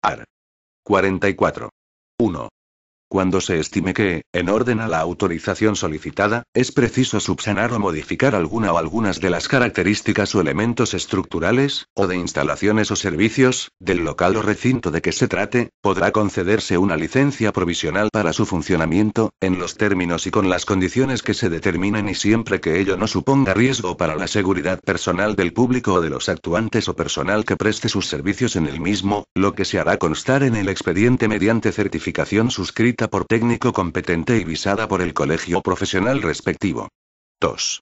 Ar. 44. Cuando se estime que, en orden a la autorización solicitada, es preciso subsanar o modificar alguna o algunas de las características o elementos estructurales, o de instalaciones o servicios, del local o recinto de que se trate, podrá concederse una licencia provisional para su funcionamiento, en los términos y con las condiciones que se determinen y siempre que ello no suponga riesgo para la seguridad personal del público o de los actuantes o personal que preste sus servicios en el mismo, lo que se hará constar en el expediente mediante certificación suscrita por técnico competente y visada por el colegio profesional respectivo. 2.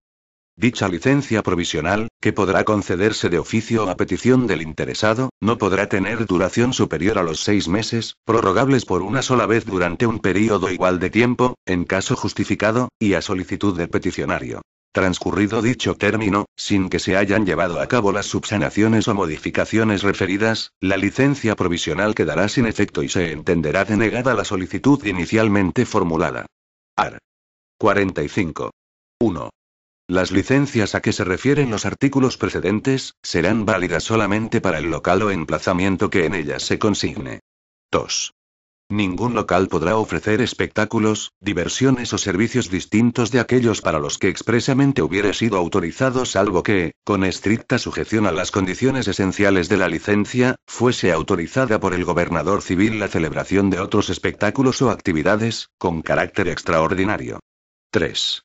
Dicha licencia provisional, que podrá concederse de oficio a petición del interesado, no podrá tener duración superior a los seis meses, prorrogables por una sola vez durante un período igual de tiempo, en caso justificado, y a solicitud del peticionario. Transcurrido dicho término, sin que se hayan llevado a cabo las subsanaciones o modificaciones referidas, la licencia provisional quedará sin efecto y se entenderá denegada la solicitud inicialmente formulada. Ar. 45. 1. Las licencias a que se refieren los artículos precedentes, serán válidas solamente para el local o emplazamiento que en ellas se consigne. 2. Ningún local podrá ofrecer espectáculos, diversiones o servicios distintos de aquellos para los que expresamente hubiera sido autorizado, salvo que, con estricta sujeción a las condiciones esenciales de la licencia, fuese autorizada por el gobernador civil la celebración de otros espectáculos o actividades, con carácter extraordinario. 3.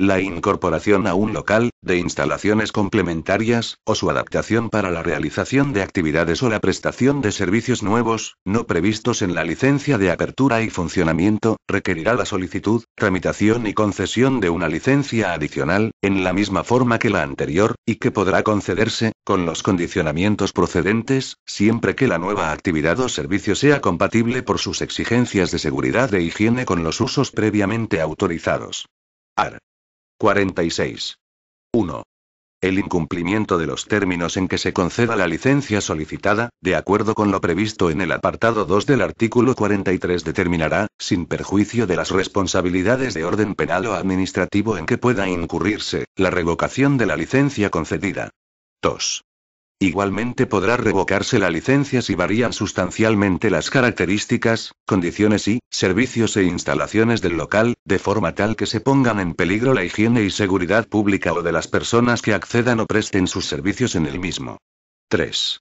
La incorporación a un local, de instalaciones complementarias, o su adaptación para la realización de actividades o la prestación de servicios nuevos, no previstos en la licencia de apertura y funcionamiento, requerirá la solicitud, tramitación y concesión de una licencia adicional, en la misma forma que la anterior, y que podrá concederse, con los condicionamientos procedentes, siempre que la nueva actividad o servicio sea compatible por sus exigencias de seguridad e higiene con los usos previamente autorizados. 46. 1. El incumplimiento de los términos en que se conceda la licencia solicitada, de acuerdo con lo previsto en el apartado 2 del artículo 43, determinará, sin perjuicio de las responsabilidades de orden penal o administrativo en que pueda incurrirse, la revocación de la licencia concedida. 2. Igualmente podrá revocarse la licencia si varían sustancialmente las características, condiciones y servicios e instalaciones del local, de forma tal que se pongan en peligro la higiene y seguridad pública o de las personas que accedan o presten sus servicios en el mismo. 3.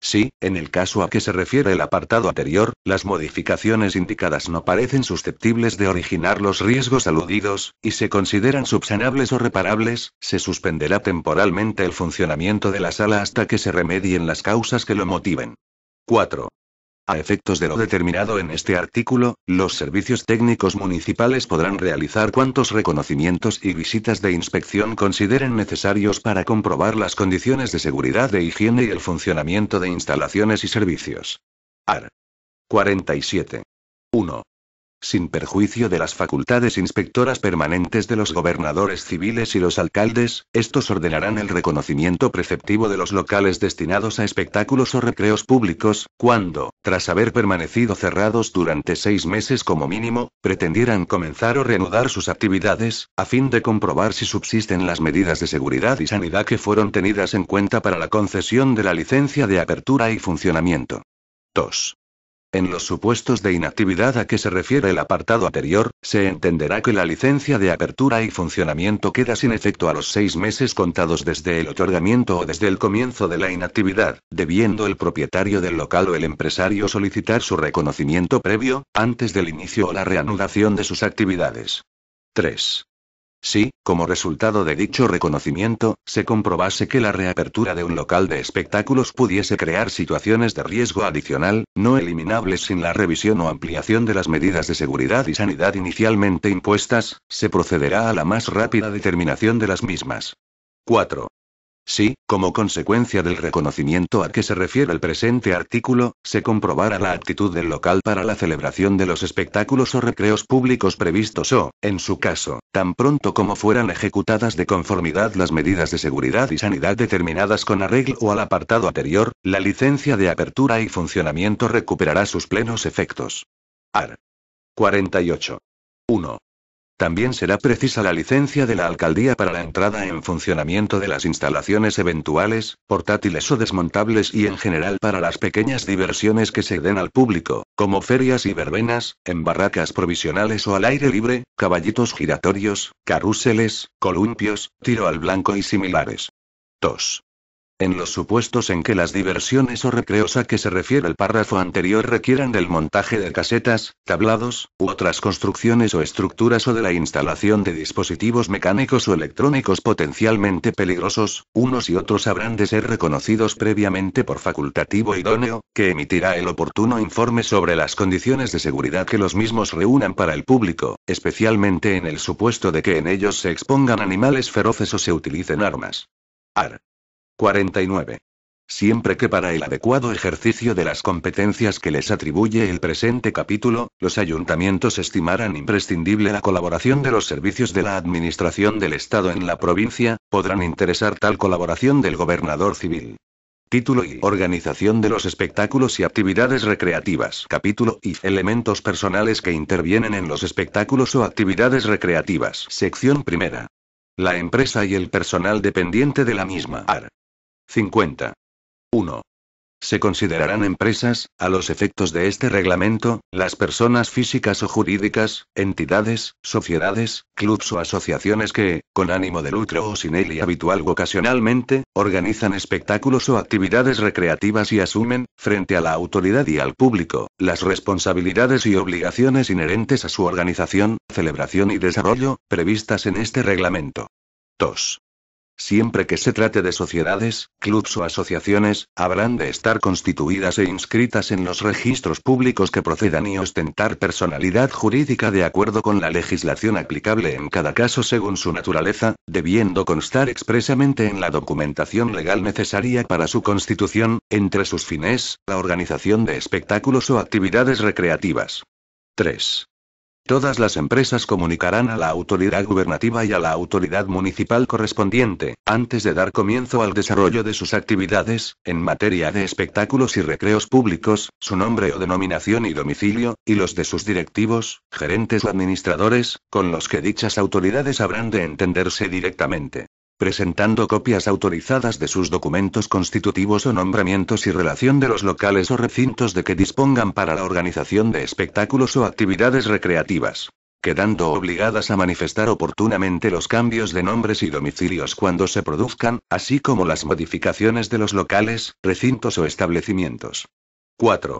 Si, en el caso a que se refiere el apartado anterior, las modificaciones indicadas no parecen susceptibles de originar los riesgos aludidos, y se consideran subsanables o reparables, se suspenderá temporalmente el funcionamiento de la sala hasta que se remedien las causas que lo motiven. 4. A efectos de lo determinado en este artículo, los servicios técnicos municipales podrán realizar cuantos reconocimientos y visitas de inspección consideren necesarios para comprobar las condiciones de seguridad de higiene y el funcionamiento de instalaciones y servicios. Ar. 47. 1 sin perjuicio de las facultades inspectoras permanentes de los gobernadores civiles y los alcaldes, estos ordenarán el reconocimiento preceptivo de los locales destinados a espectáculos o recreos públicos, cuando, tras haber permanecido cerrados durante seis meses como mínimo, pretendieran comenzar o reanudar sus actividades, a fin de comprobar si subsisten las medidas de seguridad y sanidad que fueron tenidas en cuenta para la concesión de la licencia de apertura y funcionamiento. 2. En los supuestos de inactividad a que se refiere el apartado anterior, se entenderá que la licencia de apertura y funcionamiento queda sin efecto a los seis meses contados desde el otorgamiento o desde el comienzo de la inactividad, debiendo el propietario del local o el empresario solicitar su reconocimiento previo, antes del inicio o la reanudación de sus actividades. 3. Si, como resultado de dicho reconocimiento, se comprobase que la reapertura de un local de espectáculos pudiese crear situaciones de riesgo adicional, no eliminables sin la revisión o ampliación de las medidas de seguridad y sanidad inicialmente impuestas, se procederá a la más rápida determinación de las mismas. 4 si, como consecuencia del reconocimiento a que se refiere el presente artículo, se comprobara la actitud del local para la celebración de los espectáculos o recreos públicos previstos o, en su caso, tan pronto como fueran ejecutadas de conformidad las medidas de seguridad y sanidad determinadas con arreglo al apartado anterior, la licencia de apertura y funcionamiento recuperará sus plenos efectos. Ar. 48. 1. También será precisa la licencia de la alcaldía para la entrada en funcionamiento de las instalaciones eventuales, portátiles o desmontables y en general para las pequeñas diversiones que se den al público, como ferias y verbenas, en barracas provisionales o al aire libre, caballitos giratorios, carruseles, columpios, tiro al blanco y similares. 2. En los supuestos en que las diversiones o recreos a que se refiere el párrafo anterior requieran del montaje de casetas, tablados, u otras construcciones o estructuras o de la instalación de dispositivos mecánicos o electrónicos potencialmente peligrosos, unos y otros habrán de ser reconocidos previamente por facultativo idóneo, que emitirá el oportuno informe sobre las condiciones de seguridad que los mismos reúnan para el público, especialmente en el supuesto de que en ellos se expongan animales feroces o se utilicen armas. Ar. 49. Siempre que para el adecuado ejercicio de las competencias que les atribuye el presente capítulo, los ayuntamientos estimarán imprescindible la colaboración de los servicios de la Administración del Estado en la provincia, podrán interesar tal colaboración del gobernador civil. Título y Organización de los espectáculos y actividades recreativas. Capítulo y Elementos personales que intervienen en los espectáculos o actividades recreativas. Sección primera. La empresa y el personal dependiente de la misma. 50. 1. Se considerarán empresas, a los efectos de este reglamento, las personas físicas o jurídicas, entidades, sociedades, clubs o asociaciones que, con ánimo de lucro o sin él y habitual o ocasionalmente, organizan espectáculos o actividades recreativas y asumen, frente a la autoridad y al público, las responsabilidades y obligaciones inherentes a su organización, celebración y desarrollo, previstas en este reglamento. 2. Siempre que se trate de sociedades, clubs o asociaciones, habrán de estar constituidas e inscritas en los registros públicos que procedan y ostentar personalidad jurídica de acuerdo con la legislación aplicable en cada caso según su naturaleza, debiendo constar expresamente en la documentación legal necesaria para su constitución, entre sus fines, la organización de espectáculos o actividades recreativas. 3. Todas las empresas comunicarán a la autoridad gubernativa y a la autoridad municipal correspondiente, antes de dar comienzo al desarrollo de sus actividades, en materia de espectáculos y recreos públicos, su nombre o denominación y domicilio, y los de sus directivos, gerentes o administradores, con los que dichas autoridades habrán de entenderse directamente presentando copias autorizadas de sus documentos constitutivos o nombramientos y relación de los locales o recintos de que dispongan para la organización de espectáculos o actividades recreativas, quedando obligadas a manifestar oportunamente los cambios de nombres y domicilios cuando se produzcan, así como las modificaciones de los locales, recintos o establecimientos. 4.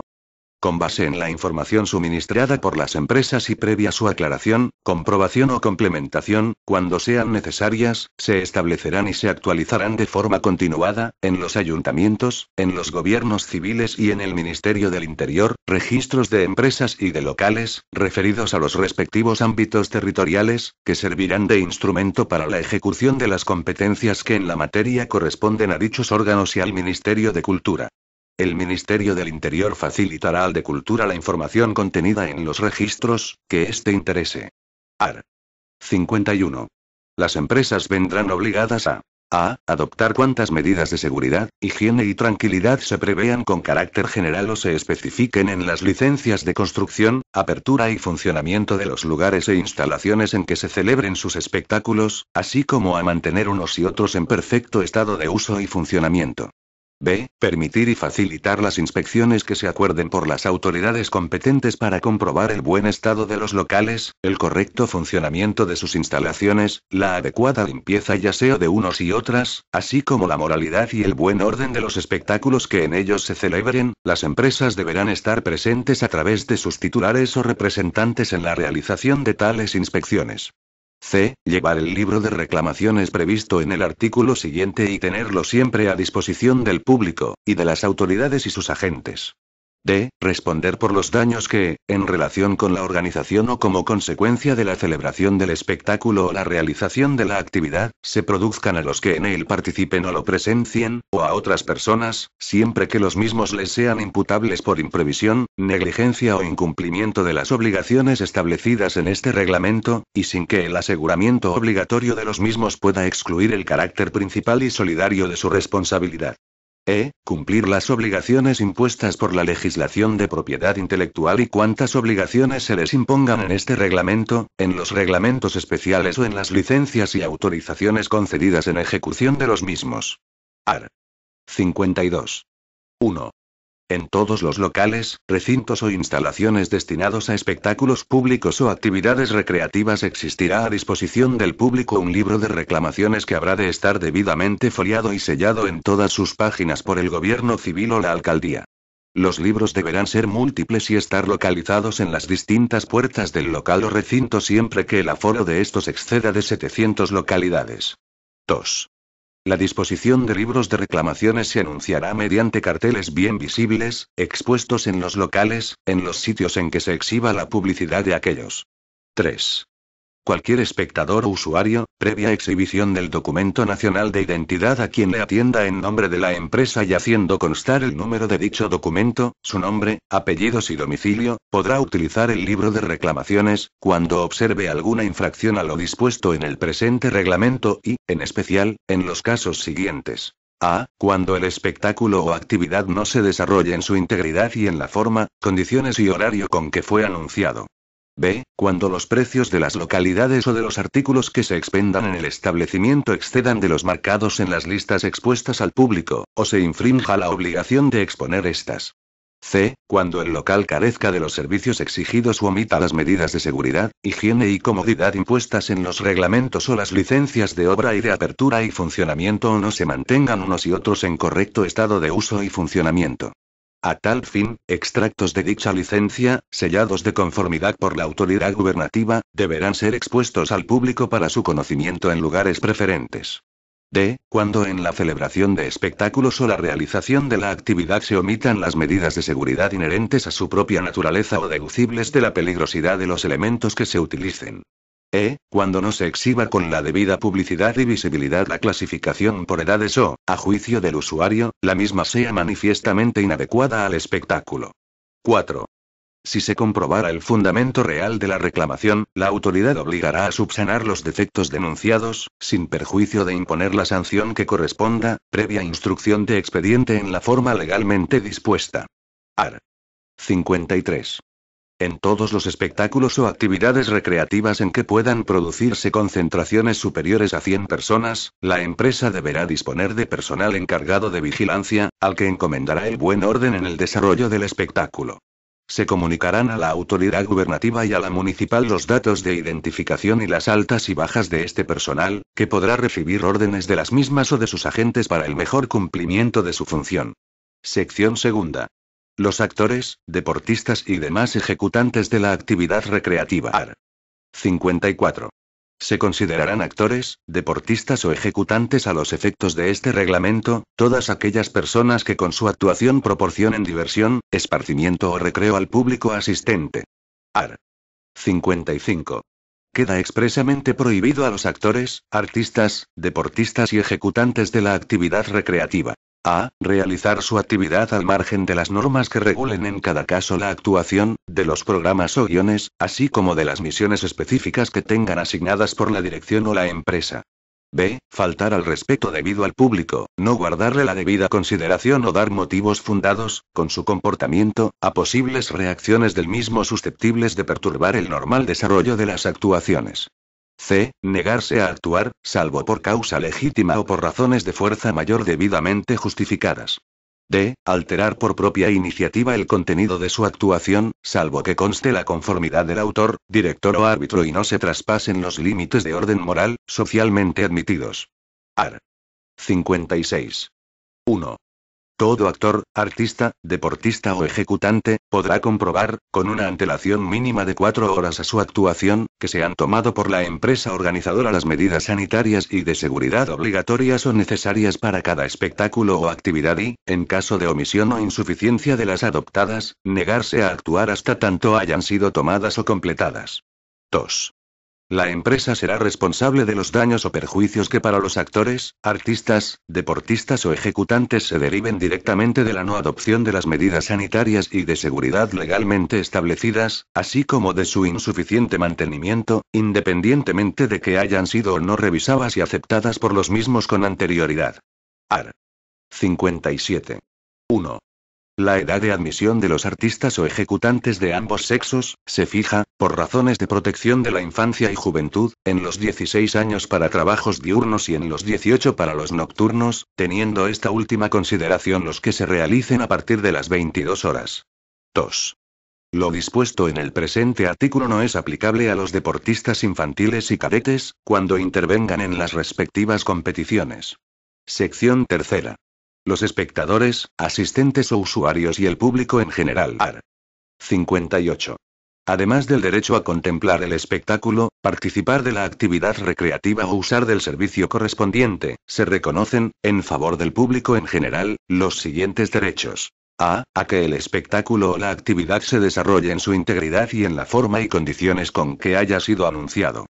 Con base en la información suministrada por las empresas y previa su aclaración, comprobación o complementación, cuando sean necesarias, se establecerán y se actualizarán de forma continuada, en los ayuntamientos, en los gobiernos civiles y en el Ministerio del Interior, registros de empresas y de locales, referidos a los respectivos ámbitos territoriales, que servirán de instrumento para la ejecución de las competencias que en la materia corresponden a dichos órganos y al Ministerio de Cultura. El Ministerio del Interior facilitará al de Cultura la información contenida en los registros, que este interese. Ar. 51. Las empresas vendrán obligadas a a. Adoptar cuantas medidas de seguridad, higiene y tranquilidad se prevean con carácter general o se especifiquen en las licencias de construcción, apertura y funcionamiento de los lugares e instalaciones en que se celebren sus espectáculos, así como a mantener unos y otros en perfecto estado de uso y funcionamiento. B. Permitir y facilitar las inspecciones que se acuerden por las autoridades competentes para comprobar el buen estado de los locales, el correcto funcionamiento de sus instalaciones, la adecuada limpieza y aseo de unos y otras, así como la moralidad y el buen orden de los espectáculos que en ellos se celebren. Las empresas deberán estar presentes a través de sus titulares o representantes en la realización de tales inspecciones. C. Llevar el libro de reclamaciones previsto en el artículo siguiente y tenerlo siempre a disposición del público, y de las autoridades y sus agentes de responder por los daños que, en relación con la organización o como consecuencia de la celebración del espectáculo o la realización de la actividad, se produzcan a los que en él participen o lo presencien, o a otras personas, siempre que los mismos les sean imputables por imprevisión, negligencia o incumplimiento de las obligaciones establecidas en este reglamento, y sin que el aseguramiento obligatorio de los mismos pueda excluir el carácter principal y solidario de su responsabilidad e. Cumplir las obligaciones impuestas por la legislación de propiedad intelectual y cuantas obligaciones se les impongan en este reglamento, en los reglamentos especiales o en las licencias y autorizaciones concedidas en ejecución de los mismos. Ar. 52. 1. En todos los locales, recintos o instalaciones destinados a espectáculos públicos o actividades recreativas existirá a disposición del público un libro de reclamaciones que habrá de estar debidamente foliado y sellado en todas sus páginas por el gobierno civil o la alcaldía. Los libros deberán ser múltiples y estar localizados en las distintas puertas del local o recinto siempre que el aforo de estos exceda de 700 localidades. 2. La disposición de libros de reclamaciones se anunciará mediante carteles bien visibles, expuestos en los locales, en los sitios en que se exhiba la publicidad de aquellos. 3. Cualquier espectador o usuario, previa exhibición del documento nacional de identidad a quien le atienda en nombre de la empresa y haciendo constar el número de dicho documento, su nombre, apellidos y domicilio, podrá utilizar el libro de reclamaciones, cuando observe alguna infracción a lo dispuesto en el presente reglamento y, en especial, en los casos siguientes. A. Cuando el espectáculo o actividad no se desarrolle en su integridad y en la forma, condiciones y horario con que fue anunciado. B. Cuando los precios de las localidades o de los artículos que se expendan en el establecimiento excedan de los marcados en las listas expuestas al público, o se infrinja la obligación de exponer estas. C. Cuando el local carezca de los servicios exigidos o omita las medidas de seguridad, higiene y comodidad impuestas en los reglamentos o las licencias de obra y de apertura y funcionamiento o no se mantengan unos y otros en correcto estado de uso y funcionamiento. A tal fin, extractos de dicha licencia, sellados de conformidad por la autoridad gubernativa, deberán ser expuestos al público para su conocimiento en lugares preferentes. D. Cuando en la celebración de espectáculos o la realización de la actividad se omitan las medidas de seguridad inherentes a su propia naturaleza o deducibles de la peligrosidad de los elementos que se utilicen. E, cuando no se exhiba con la debida publicidad y visibilidad la clasificación por edades o, a juicio del usuario, la misma sea manifiestamente inadecuada al espectáculo. 4. Si se comprobara el fundamento real de la reclamación, la autoridad obligará a subsanar los defectos denunciados, sin perjuicio de imponer la sanción que corresponda, previa instrucción de expediente en la forma legalmente dispuesta. Ar. 53 en todos los espectáculos o actividades recreativas en que puedan producirse concentraciones superiores a 100 personas, la empresa deberá disponer de personal encargado de vigilancia, al que encomendará el buen orden en el desarrollo del espectáculo. Se comunicarán a la autoridad gubernativa y a la municipal los datos de identificación y las altas y bajas de este personal, que podrá recibir órdenes de las mismas o de sus agentes para el mejor cumplimiento de su función. Sección segunda los actores, deportistas y demás ejecutantes de la actividad recreativa. AR. 54. Se considerarán actores, deportistas o ejecutantes a los efectos de este reglamento, todas aquellas personas que con su actuación proporcionen diversión, esparcimiento o recreo al público asistente. Ar. 55. Queda expresamente prohibido a los actores, artistas, deportistas y ejecutantes de la actividad recreativa. A. Realizar su actividad al margen de las normas que regulen en cada caso la actuación, de los programas o guiones, así como de las misiones específicas que tengan asignadas por la dirección o la empresa. B. Faltar al respeto debido al público, no guardarle la debida consideración o dar motivos fundados, con su comportamiento, a posibles reacciones del mismo susceptibles de perturbar el normal desarrollo de las actuaciones. C. Negarse a actuar, salvo por causa legítima o por razones de fuerza mayor debidamente justificadas. D. Alterar por propia iniciativa el contenido de su actuación, salvo que conste la conformidad del autor, director o árbitro y no se traspasen los límites de orden moral, socialmente admitidos. Ar. 56. 1. Todo actor, artista, deportista o ejecutante, podrá comprobar, con una antelación mínima de cuatro horas a su actuación, que se han tomado por la empresa organizadora las medidas sanitarias y de seguridad obligatorias o necesarias para cada espectáculo o actividad y, en caso de omisión o insuficiencia de las adoptadas, negarse a actuar hasta tanto hayan sido tomadas o completadas. 2. La empresa será responsable de los daños o perjuicios que para los actores, artistas, deportistas o ejecutantes se deriven directamente de la no adopción de las medidas sanitarias y de seguridad legalmente establecidas, así como de su insuficiente mantenimiento, independientemente de que hayan sido o no revisadas y aceptadas por los mismos con anterioridad. Ar. 57. 1. La edad de admisión de los artistas o ejecutantes de ambos sexos, se fija, por razones de protección de la infancia y juventud, en los 16 años para trabajos diurnos y en los 18 para los nocturnos, teniendo esta última consideración los que se realicen a partir de las 22 horas. 2. Lo dispuesto en el presente artículo no es aplicable a los deportistas infantiles y cadetes, cuando intervengan en las respectivas competiciones. Sección tercera. Los espectadores, asistentes o usuarios y el público en general. 58. Además del derecho a contemplar el espectáculo, participar de la actividad recreativa o usar del servicio correspondiente, se reconocen, en favor del público en general, los siguientes derechos. A. A que el espectáculo o la actividad se desarrolle en su integridad y en la forma y condiciones con que haya sido anunciado.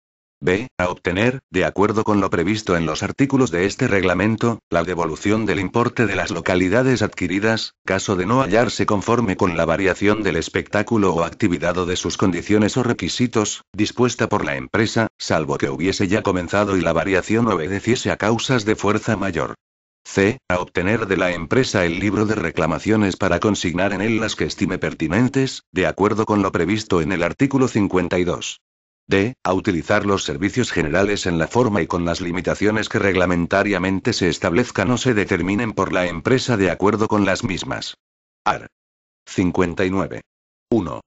B. A obtener, de acuerdo con lo previsto en los artículos de este reglamento, la devolución del importe de las localidades adquiridas, caso de no hallarse conforme con la variación del espectáculo o actividad o de sus condiciones o requisitos, dispuesta por la empresa, salvo que hubiese ya comenzado y la variación obedeciese a causas de fuerza mayor. C. A obtener de la empresa el libro de reclamaciones para consignar en él las que estime pertinentes, de acuerdo con lo previsto en el artículo 52. D. A utilizar los servicios generales en la forma y con las limitaciones que reglamentariamente se establezcan o se determinen por la empresa de acuerdo con las mismas. Ar. 59. 1.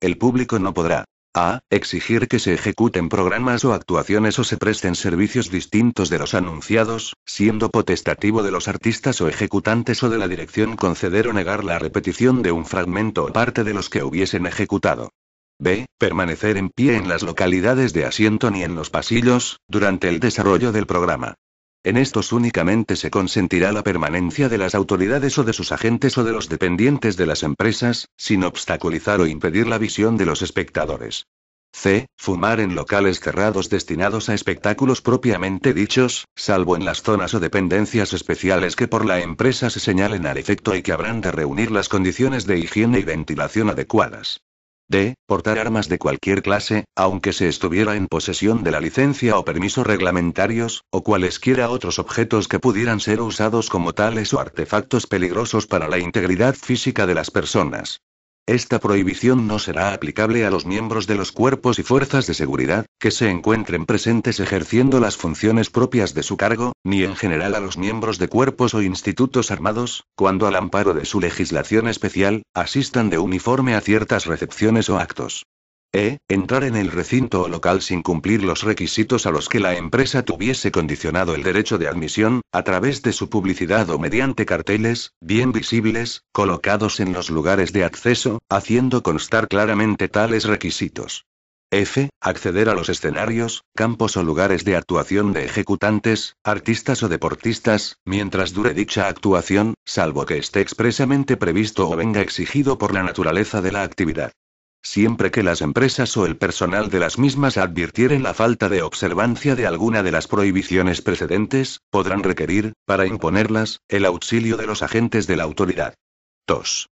El público no podrá. A. Exigir que se ejecuten programas o actuaciones o se presten servicios distintos de los anunciados, siendo potestativo de los artistas o ejecutantes o de la dirección conceder o negar la repetición de un fragmento o parte de los que hubiesen ejecutado. B. Permanecer en pie en las localidades de asiento ni en los pasillos, durante el desarrollo del programa. En estos únicamente se consentirá la permanencia de las autoridades o de sus agentes o de los dependientes de las empresas, sin obstaculizar o impedir la visión de los espectadores. C. Fumar en locales cerrados destinados a espectáculos propiamente dichos, salvo en las zonas o dependencias especiales que por la empresa se señalen al efecto y que habrán de reunir las condiciones de higiene y ventilación adecuadas. D. Portar armas de cualquier clase, aunque se estuviera en posesión de la licencia o permiso reglamentarios, o cualesquiera otros objetos que pudieran ser usados como tales o artefactos peligrosos para la integridad física de las personas. Esta prohibición no será aplicable a los miembros de los cuerpos y fuerzas de seguridad, que se encuentren presentes ejerciendo las funciones propias de su cargo, ni en general a los miembros de cuerpos o institutos armados, cuando al amparo de su legislación especial, asistan de uniforme a ciertas recepciones o actos. E. Entrar en el recinto o local sin cumplir los requisitos a los que la empresa tuviese condicionado el derecho de admisión, a través de su publicidad o mediante carteles, bien visibles, colocados en los lugares de acceso, haciendo constar claramente tales requisitos. F. Acceder a los escenarios, campos o lugares de actuación de ejecutantes, artistas o deportistas, mientras dure dicha actuación, salvo que esté expresamente previsto o venga exigido por la naturaleza de la actividad siempre que las empresas o el personal de las mismas advirtieren la falta de observancia de alguna de las prohibiciones precedentes, podrán requerir, para imponerlas, el auxilio de los agentes de la autoridad. 2.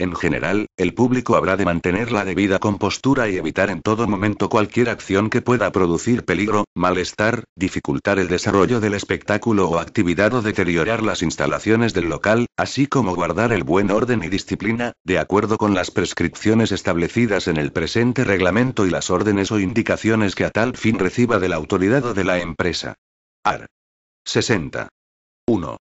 En general, el público habrá de mantener la debida compostura y evitar en todo momento cualquier acción que pueda producir peligro, malestar, dificultar el desarrollo del espectáculo o actividad o deteriorar las instalaciones del local, así como guardar el buen orden y disciplina, de acuerdo con las prescripciones establecidas en el presente reglamento y las órdenes o indicaciones que a tal fin reciba de la autoridad o de la empresa. Ar. 60. 1.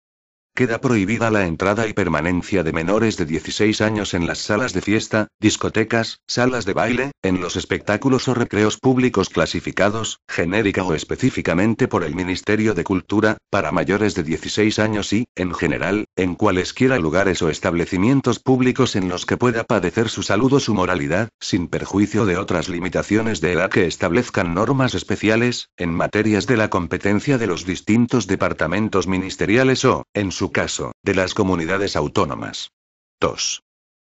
Queda prohibida la entrada y permanencia de menores de 16 años en las salas de fiesta, discotecas, salas de baile, en los espectáculos o recreos públicos clasificados, genérica o específicamente por el Ministerio de Cultura, para mayores de 16 años y, en general, en cualesquiera lugares o establecimientos públicos en los que pueda padecer su salud o su moralidad, sin perjuicio de otras limitaciones de edad que establezcan normas especiales, en materias de la competencia de los distintos departamentos ministeriales o, en su caso, de las comunidades autónomas. 2.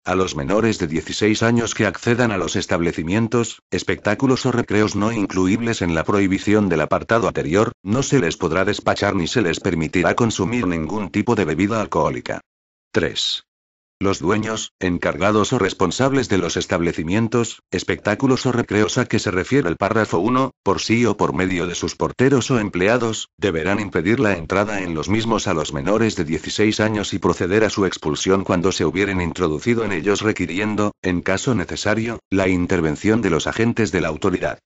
A los menores de 16 años que accedan a los establecimientos, espectáculos o recreos no incluibles en la prohibición del apartado anterior, no se les podrá despachar ni se les permitirá consumir ningún tipo de bebida alcohólica. 3. Los dueños, encargados o responsables de los establecimientos, espectáculos o recreos a que se refiere el párrafo 1, por sí o por medio de sus porteros o empleados, deberán impedir la entrada en los mismos a los menores de 16 años y proceder a su expulsión cuando se hubieren introducido en ellos requiriendo, en caso necesario, la intervención de los agentes de la autoridad.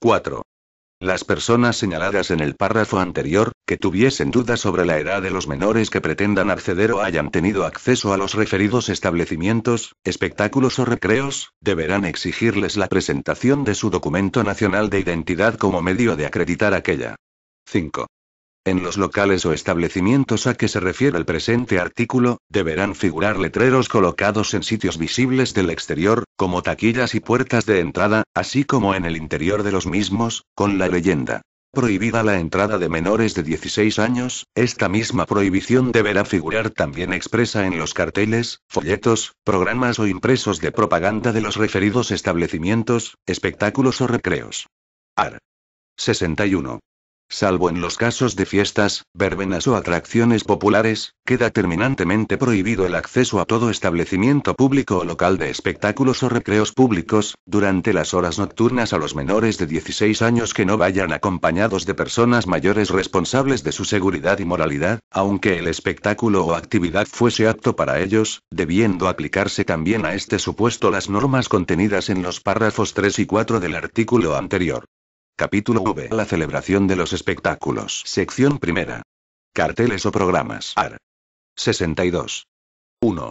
4. Las personas señaladas en el párrafo anterior, que tuviesen dudas sobre la edad de los menores que pretendan acceder o hayan tenido acceso a los referidos establecimientos, espectáculos o recreos, deberán exigirles la presentación de su documento nacional de identidad como medio de acreditar aquella. 5. En los locales o establecimientos a que se refiere el presente artículo, deberán figurar letreros colocados en sitios visibles del exterior, como taquillas y puertas de entrada, así como en el interior de los mismos, con la leyenda. Prohibida la entrada de menores de 16 años, esta misma prohibición deberá figurar también expresa en los carteles, folletos, programas o impresos de propaganda de los referidos establecimientos, espectáculos o recreos. Ar. 61 salvo en los casos de fiestas, verbenas o atracciones populares, queda terminantemente prohibido el acceso a todo establecimiento público o local de espectáculos o recreos públicos, durante las horas nocturnas a los menores de 16 años que no vayan acompañados de personas mayores responsables de su seguridad y moralidad, aunque el espectáculo o actividad fuese apto para ellos, debiendo aplicarse también a este supuesto las normas contenidas en los párrafos 3 y 4 del artículo anterior. Capítulo V. La celebración de los espectáculos. Sección primera. Carteles o programas. AR. 62. 1.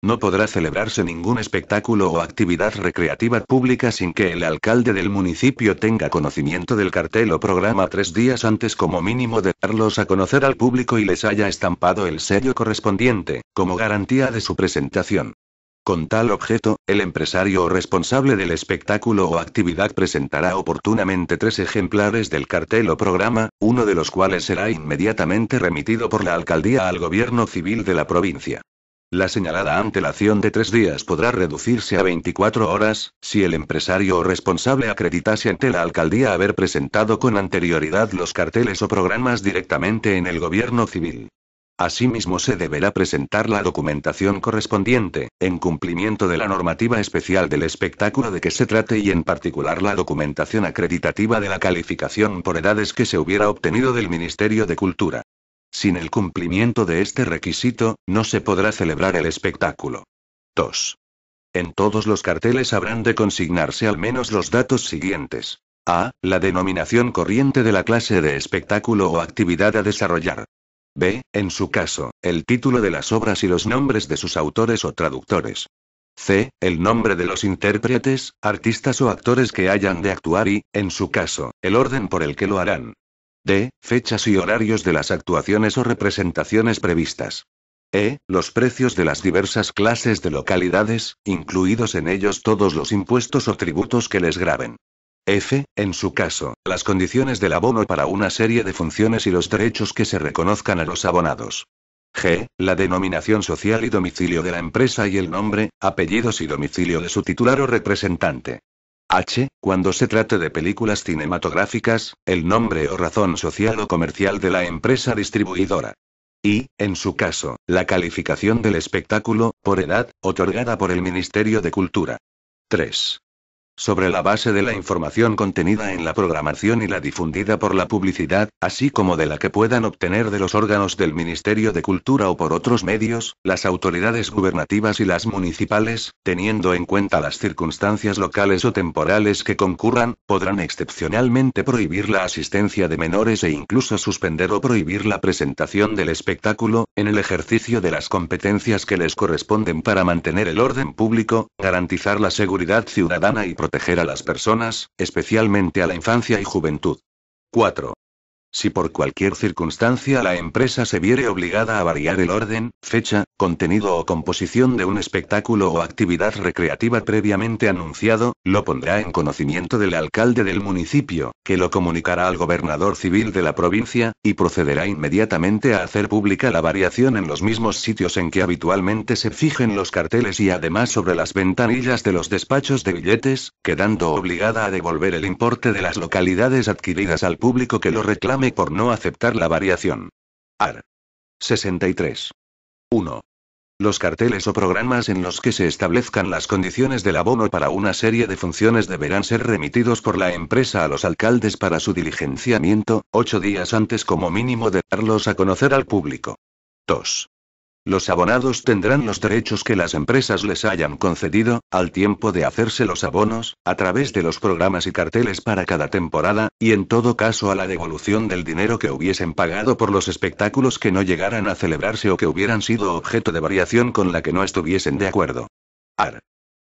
No podrá celebrarse ningún espectáculo o actividad recreativa pública sin que el alcalde del municipio tenga conocimiento del cartel o programa tres días antes como mínimo de darlos a conocer al público y les haya estampado el sello correspondiente, como garantía de su presentación. Con tal objeto, el empresario o responsable del espectáculo o actividad presentará oportunamente tres ejemplares del cartel o programa, uno de los cuales será inmediatamente remitido por la alcaldía al gobierno civil de la provincia. La señalada antelación de tres días podrá reducirse a 24 horas, si el empresario o responsable acreditase ante la alcaldía haber presentado con anterioridad los carteles o programas directamente en el gobierno civil. Asimismo se deberá presentar la documentación correspondiente, en cumplimiento de la normativa especial del espectáculo de que se trate y en particular la documentación acreditativa de la calificación por edades que se hubiera obtenido del Ministerio de Cultura. Sin el cumplimiento de este requisito, no se podrá celebrar el espectáculo. 2. En todos los carteles habrán de consignarse al menos los datos siguientes. A. La denominación corriente de la clase de espectáculo o actividad a desarrollar. B. En su caso, el título de las obras y los nombres de sus autores o traductores. C. El nombre de los intérpretes, artistas o actores que hayan de actuar y, en su caso, el orden por el que lo harán. D. Fechas y horarios de las actuaciones o representaciones previstas. E. Los precios de las diversas clases de localidades, incluidos en ellos todos los impuestos o tributos que les graben. F. En su caso, las condiciones del abono para una serie de funciones y los derechos que se reconozcan a los abonados. G. La denominación social y domicilio de la empresa y el nombre, apellidos y domicilio de su titular o representante. H. Cuando se trate de películas cinematográficas, el nombre o razón social o comercial de la empresa distribuidora. Y, en su caso, la calificación del espectáculo, por edad, otorgada por el Ministerio de Cultura. 3. Sobre la base de la información contenida en la programación y la difundida por la publicidad, así como de la que puedan obtener de los órganos del Ministerio de Cultura o por otros medios, las autoridades gubernativas y las municipales, teniendo en cuenta las circunstancias locales o temporales que concurran, podrán excepcionalmente prohibir la asistencia de menores e incluso suspender o prohibir la presentación del espectáculo, en el ejercicio de las competencias que les corresponden para mantener el orden público, garantizar la seguridad ciudadana y proteger a las personas, especialmente a la infancia y juventud. 4. Si por cualquier circunstancia la empresa se viere obligada a variar el orden, fecha, contenido o composición de un espectáculo o actividad recreativa previamente anunciado, lo pondrá en conocimiento del alcalde del municipio, que lo comunicará al gobernador civil de la provincia, y procederá inmediatamente a hacer pública la variación en los mismos sitios en que habitualmente se fijen los carteles y además sobre las ventanillas de los despachos de billetes, quedando obligada a devolver el importe de las localidades adquiridas al público que lo reclama por no aceptar la variación. Ar. 63. 1. Los carteles o programas en los que se establezcan las condiciones del abono para una serie de funciones deberán ser remitidos por la empresa a los alcaldes para su diligenciamiento, ocho días antes como mínimo de darlos a conocer al público. 2. Los abonados tendrán los derechos que las empresas les hayan concedido, al tiempo de hacerse los abonos, a través de los programas y carteles para cada temporada, y en todo caso a la devolución del dinero que hubiesen pagado por los espectáculos que no llegaran a celebrarse o que hubieran sido objeto de variación con la que no estuviesen de acuerdo. Ar.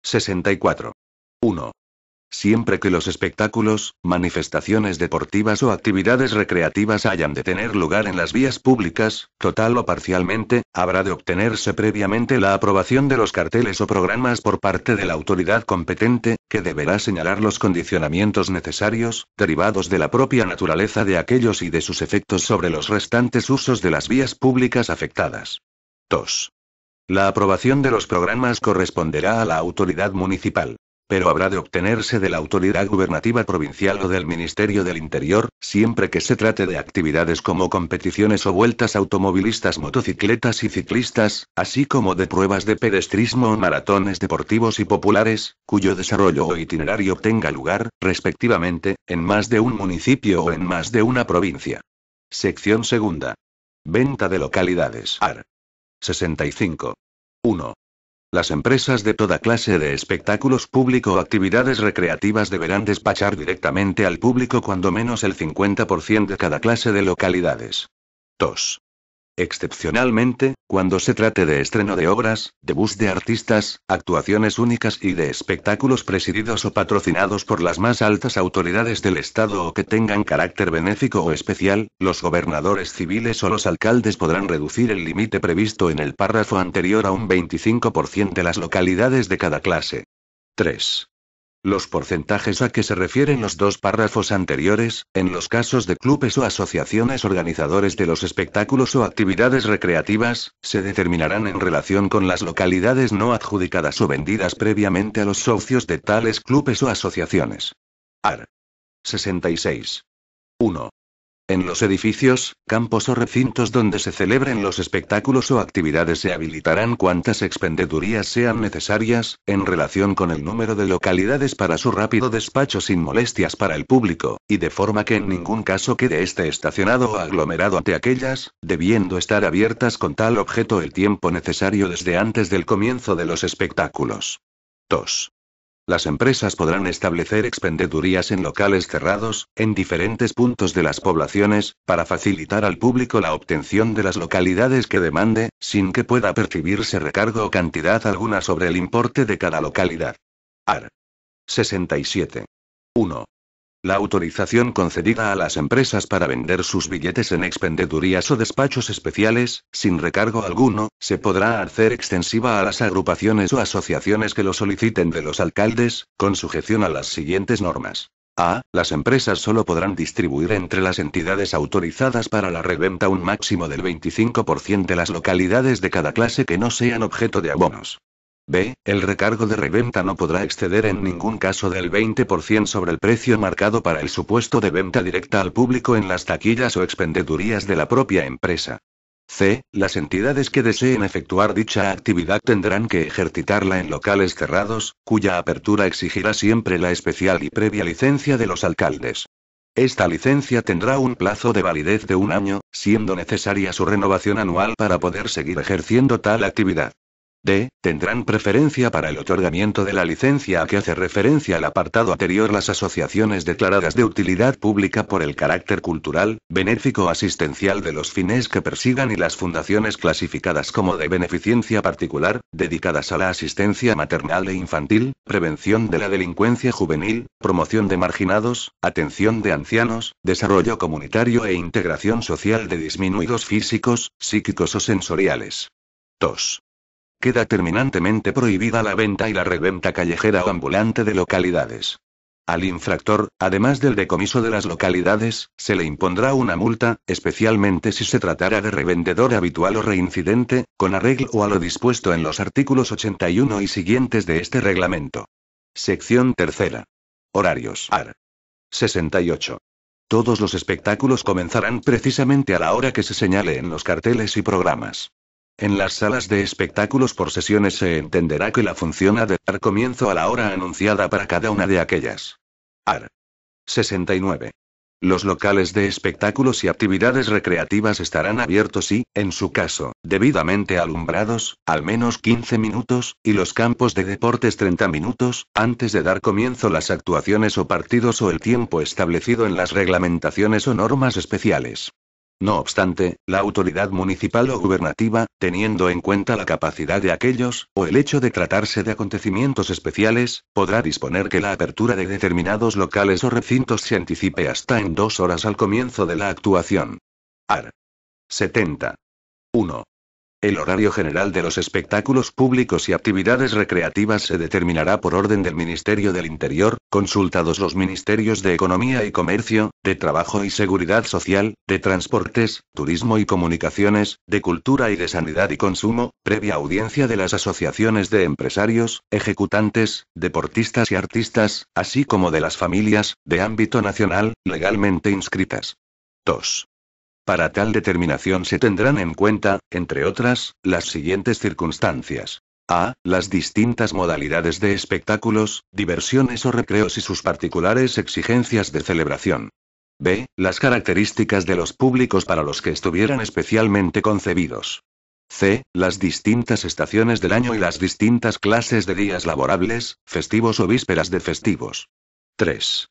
64. 1 siempre que los espectáculos, manifestaciones deportivas o actividades recreativas hayan de tener lugar en las vías públicas, total o parcialmente, habrá de obtenerse previamente la aprobación de los carteles o programas por parte de la autoridad competente, que deberá señalar los condicionamientos necesarios, derivados de la propia naturaleza de aquellos y de sus efectos sobre los restantes usos de las vías públicas afectadas. 2. La aprobación de los programas corresponderá a la autoridad municipal pero habrá de obtenerse de la autoridad gubernativa provincial o del Ministerio del Interior, siempre que se trate de actividades como competiciones o vueltas automovilistas, motocicletas y ciclistas, así como de pruebas de pedestrismo o maratones deportivos y populares, cuyo desarrollo o itinerario tenga lugar, respectivamente, en más de un municipio o en más de una provincia. Sección segunda. Venta de localidades. AR. 65. 1. Las empresas de toda clase de espectáculos público o actividades recreativas deberán despachar directamente al público cuando menos el 50% de cada clase de localidades. 2. Excepcionalmente, cuando se trate de estreno de obras, debut de artistas, actuaciones únicas y de espectáculos presididos o patrocinados por las más altas autoridades del Estado o que tengan carácter benéfico o especial, los gobernadores civiles o los alcaldes podrán reducir el límite previsto en el párrafo anterior a un 25% de las localidades de cada clase. 3. Los porcentajes a que se refieren los dos párrafos anteriores, en los casos de clubes o asociaciones organizadores de los espectáculos o actividades recreativas, se determinarán en relación con las localidades no adjudicadas o vendidas previamente a los socios de tales clubes o asociaciones. Ar. 66. 1. En los edificios, campos o recintos donde se celebren los espectáculos o actividades se habilitarán cuantas expendedurías sean necesarias, en relación con el número de localidades para su rápido despacho sin molestias para el público, y de forma que en ningún caso quede este estacionado o aglomerado ante aquellas, debiendo estar abiertas con tal objeto el tiempo necesario desde antes del comienzo de los espectáculos. 2. Las empresas podrán establecer expendedurías en locales cerrados, en diferentes puntos de las poblaciones, para facilitar al público la obtención de las localidades que demande, sin que pueda percibirse recargo o cantidad alguna sobre el importe de cada localidad. Ar. 67. 1. La autorización concedida a las empresas para vender sus billetes en expendedurías o despachos especiales, sin recargo alguno, se podrá hacer extensiva a las agrupaciones o asociaciones que lo soliciten de los alcaldes, con sujeción a las siguientes normas. A. Las empresas solo podrán distribuir entre las entidades autorizadas para la reventa un máximo del 25% de las localidades de cada clase que no sean objeto de abonos. B. El recargo de reventa no podrá exceder en ningún caso del 20% sobre el precio marcado para el supuesto de venta directa al público en las taquillas o expendedurías de la propia empresa. C. Las entidades que deseen efectuar dicha actividad tendrán que ejercitarla en locales cerrados, cuya apertura exigirá siempre la especial y previa licencia de los alcaldes. Esta licencia tendrá un plazo de validez de un año, siendo necesaria su renovación anual para poder seguir ejerciendo tal actividad. D. Tendrán preferencia para el otorgamiento de la licencia a que hace referencia al apartado anterior las asociaciones declaradas de utilidad pública por el carácter cultural, benéfico o asistencial de los fines que persigan y las fundaciones clasificadas como de beneficencia particular, dedicadas a la asistencia maternal e infantil, prevención de la delincuencia juvenil, promoción de marginados, atención de ancianos, desarrollo comunitario e integración social de disminuidos físicos, psíquicos o sensoriales. 2. Queda terminantemente prohibida la venta y la reventa callejera o ambulante de localidades. Al infractor, además del decomiso de las localidades, se le impondrá una multa, especialmente si se tratara de revendedor habitual o reincidente, con arreglo a lo dispuesto en los artículos 81 y siguientes de este reglamento. Sección tercera. Horarios. AR. 68. Todos los espectáculos comenzarán precisamente a la hora que se señale en los carteles y programas. En las salas de espectáculos por sesiones se entenderá que la función ha de dar comienzo a la hora anunciada para cada una de aquellas. AR. 69. Los locales de espectáculos y actividades recreativas estarán abiertos y, en su caso, debidamente alumbrados, al menos 15 minutos, y los campos de deportes 30 minutos, antes de dar comienzo las actuaciones o partidos o el tiempo establecido en las reglamentaciones o normas especiales. No obstante, la autoridad municipal o gubernativa, teniendo en cuenta la capacidad de aquellos, o el hecho de tratarse de acontecimientos especiales, podrá disponer que la apertura de determinados locales o recintos se anticipe hasta en dos horas al comienzo de la actuación. Ar. 70. 1. El horario general de los espectáculos públicos y actividades recreativas se determinará por orden del Ministerio del Interior, consultados los Ministerios de Economía y Comercio, de Trabajo y Seguridad Social, de Transportes, Turismo y Comunicaciones, de Cultura y de Sanidad y Consumo, previa audiencia de las asociaciones de empresarios, ejecutantes, deportistas y artistas, así como de las familias, de ámbito nacional, legalmente inscritas. 2. Para tal determinación se tendrán en cuenta, entre otras, las siguientes circunstancias. A. Las distintas modalidades de espectáculos, diversiones o recreos y sus particulares exigencias de celebración. B. Las características de los públicos para los que estuvieran especialmente concebidos. C. Las distintas estaciones del año y las distintas clases de días laborables, festivos o vísperas de festivos. 3.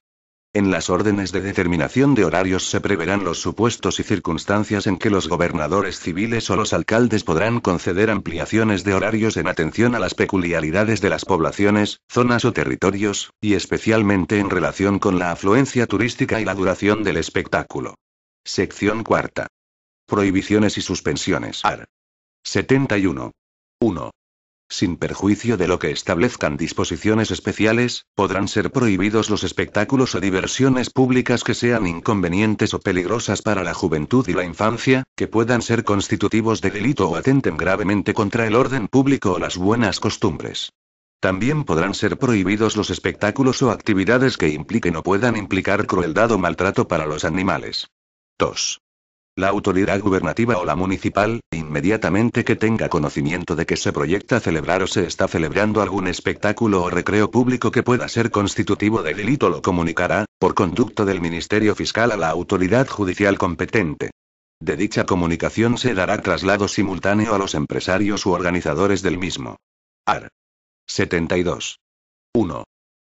En las órdenes de determinación de horarios se preverán los supuestos y circunstancias en que los gobernadores civiles o los alcaldes podrán conceder ampliaciones de horarios en atención a las peculiaridades de las poblaciones, zonas o territorios, y especialmente en relación con la afluencia turística y la duración del espectáculo. Sección cuarta. Prohibiciones y suspensiones. Ar. 71. 1. Sin perjuicio de lo que establezcan disposiciones especiales, podrán ser prohibidos los espectáculos o diversiones públicas que sean inconvenientes o peligrosas para la juventud y la infancia, que puedan ser constitutivos de delito o atenten gravemente contra el orden público o las buenas costumbres. También podrán ser prohibidos los espectáculos o actividades que impliquen o puedan implicar crueldad o maltrato para los animales. 2. La autoridad gubernativa o la municipal, inmediatamente que tenga conocimiento de que se proyecta celebrar o se está celebrando algún espectáculo o recreo público que pueda ser constitutivo de delito, lo comunicará, por conducto del Ministerio Fiscal, a la autoridad judicial competente. De dicha comunicación se dará traslado simultáneo a los empresarios u organizadores del mismo. Ar. 72. 1.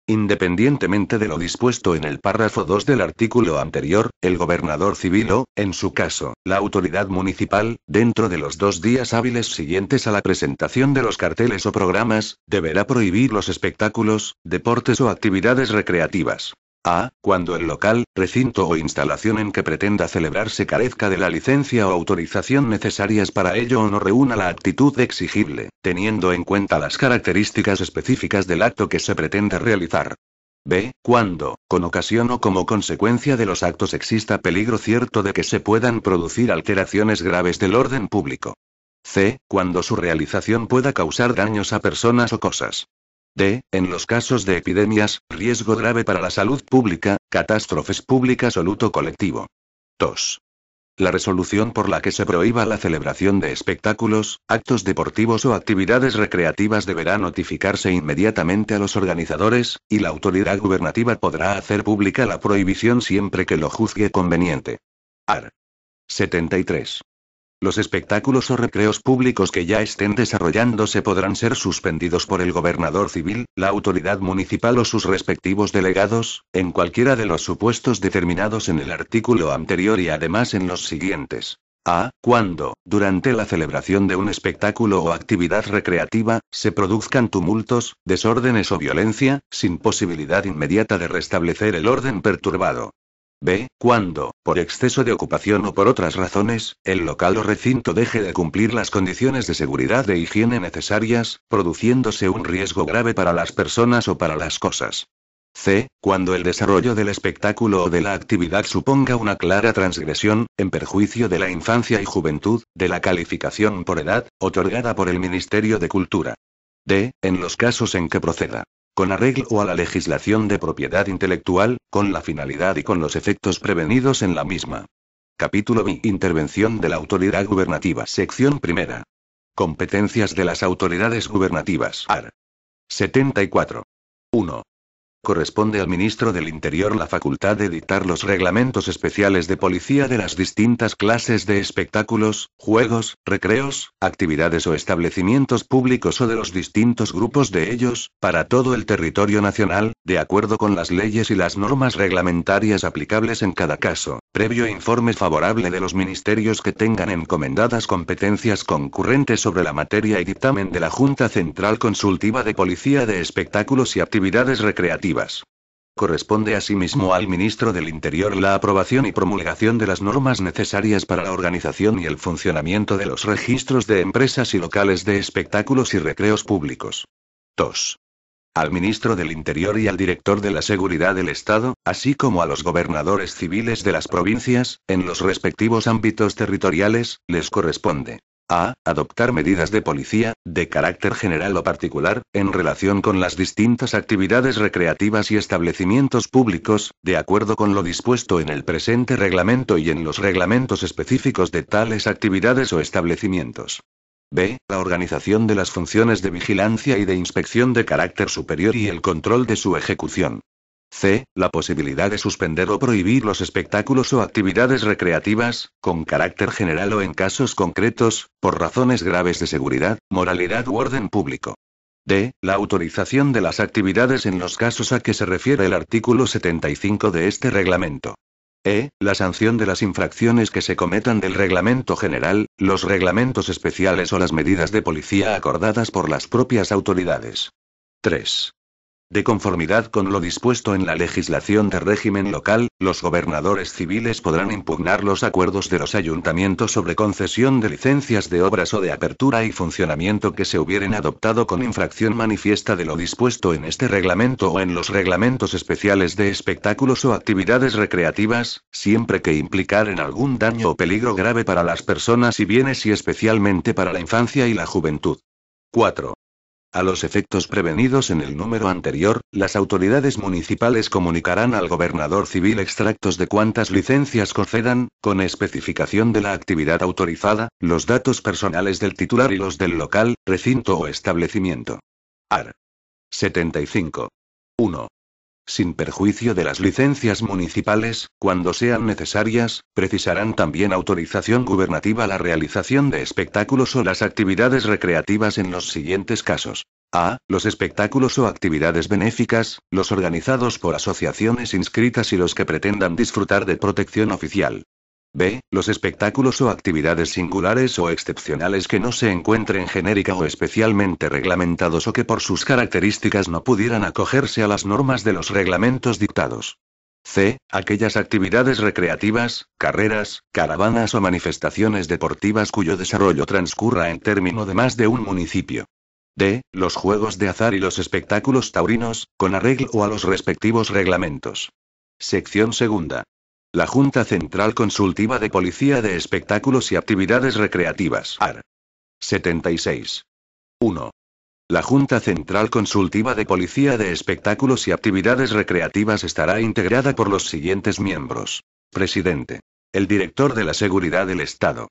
Independientemente de lo dispuesto en el párrafo 2 del artículo anterior, el gobernador civil o, en su caso, la autoridad municipal, dentro de los dos días hábiles siguientes a la presentación de los carteles o programas, deberá prohibir los espectáculos, deportes o actividades recreativas. A. Cuando el local, recinto o instalación en que pretenda celebrarse carezca de la licencia o autorización necesarias para ello o no reúna la actitud exigible, teniendo en cuenta las características específicas del acto que se pretende realizar. B. Cuando, con ocasión o como consecuencia de los actos exista peligro cierto de que se puedan producir alteraciones graves del orden público. C. Cuando su realización pueda causar daños a personas o cosas. D. En los casos de epidemias, riesgo grave para la salud pública, catástrofes públicas o luto colectivo. 2. La resolución por la que se prohíba la celebración de espectáculos, actos deportivos o actividades recreativas deberá notificarse inmediatamente a los organizadores, y la autoridad gubernativa podrá hacer pública la prohibición siempre que lo juzgue conveniente. Ar. 73. Los espectáculos o recreos públicos que ya estén desarrollándose podrán ser suspendidos por el gobernador civil, la autoridad municipal o sus respectivos delegados, en cualquiera de los supuestos determinados en el artículo anterior y además en los siguientes. A. Cuando, durante la celebración de un espectáculo o actividad recreativa, se produzcan tumultos, desórdenes o violencia, sin posibilidad inmediata de restablecer el orden perturbado. B. Cuando, por exceso de ocupación o por otras razones, el local o recinto deje de cumplir las condiciones de seguridad e higiene necesarias, produciéndose un riesgo grave para las personas o para las cosas. C. Cuando el desarrollo del espectáculo o de la actividad suponga una clara transgresión, en perjuicio de la infancia y juventud, de la calificación por edad, otorgada por el Ministerio de Cultura. D. En los casos en que proceda con arreglo a la legislación de propiedad intelectual, con la finalidad y con los efectos prevenidos en la misma. Capítulo B. Intervención de la autoridad gubernativa. Sección primera. Competencias de las autoridades gubernativas. Art. 74. 1 corresponde al ministro del Interior la facultad de dictar los reglamentos especiales de policía de las distintas clases de espectáculos, juegos, recreos, actividades o establecimientos públicos o de los distintos grupos de ellos, para todo el territorio nacional, de acuerdo con las leyes y las normas reglamentarias aplicables en cada caso, previo informe favorable de los ministerios que tengan encomendadas competencias concurrentes sobre la materia y dictamen de la Junta Central Consultiva de Policía de Espectáculos y Actividades Recreativas Corresponde asimismo al ministro del Interior la aprobación y promulgación de las normas necesarias para la organización y el funcionamiento de los registros de empresas y locales de espectáculos y recreos públicos. 2. Al ministro del Interior y al director de la Seguridad del Estado, así como a los gobernadores civiles de las provincias, en los respectivos ámbitos territoriales, les corresponde a. Adoptar medidas de policía, de carácter general o particular, en relación con las distintas actividades recreativas y establecimientos públicos, de acuerdo con lo dispuesto en el presente reglamento y en los reglamentos específicos de tales actividades o establecimientos. B. La organización de las funciones de vigilancia y de inspección de carácter superior y el control de su ejecución. C. La posibilidad de suspender o prohibir los espectáculos o actividades recreativas, con carácter general o en casos concretos, por razones graves de seguridad, moralidad u orden público. D. La autorización de las actividades en los casos a que se refiere el artículo 75 de este reglamento. E. La sanción de las infracciones que se cometan del reglamento general, los reglamentos especiales o las medidas de policía acordadas por las propias autoridades. 3. De conformidad con lo dispuesto en la legislación de régimen local, los gobernadores civiles podrán impugnar los acuerdos de los ayuntamientos sobre concesión de licencias de obras o de apertura y funcionamiento que se hubieran adoptado con infracción manifiesta de lo dispuesto en este reglamento o en los reglamentos especiales de espectáculos o actividades recreativas, siempre que implicaran algún daño o peligro grave para las personas y bienes y especialmente para la infancia y la juventud. 4. A los efectos prevenidos en el número anterior, las autoridades municipales comunicarán al gobernador civil extractos de cuantas licencias concedan, con especificación de la actividad autorizada, los datos personales del titular y los del local, recinto o establecimiento. Ar. 75. 1 sin perjuicio de las licencias municipales, cuando sean necesarias, precisarán también autorización gubernativa la realización de espectáculos o las actividades recreativas en los siguientes casos. A. Los espectáculos o actividades benéficas, los organizados por asociaciones inscritas y los que pretendan disfrutar de protección oficial. B. Los espectáculos o actividades singulares o excepcionales que no se encuentren genérica o especialmente reglamentados o que por sus características no pudieran acogerse a las normas de los reglamentos dictados. C. Aquellas actividades recreativas, carreras, caravanas o manifestaciones deportivas cuyo desarrollo transcurra en término de más de un municipio. D. Los juegos de azar y los espectáculos taurinos, con arreglo a los respectivos reglamentos. Sección segunda. La Junta Central Consultiva de Policía de Espectáculos y Actividades Recreativas. AR. 76. 1. La Junta Central Consultiva de Policía de Espectáculos y Actividades Recreativas estará integrada por los siguientes miembros. Presidente. El director de la Seguridad del Estado.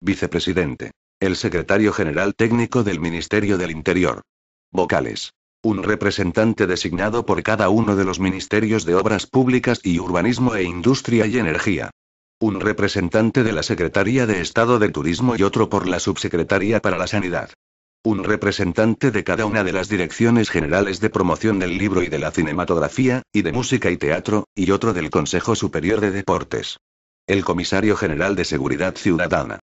Vicepresidente. El secretario general técnico del Ministerio del Interior. Vocales. Un representante designado por cada uno de los ministerios de Obras Públicas y Urbanismo e Industria y Energía. Un representante de la Secretaría de Estado de Turismo y otro por la Subsecretaría para la Sanidad. Un representante de cada una de las direcciones generales de promoción del libro y de la cinematografía, y de música y teatro, y otro del Consejo Superior de Deportes. El comisario general de Seguridad Ciudadana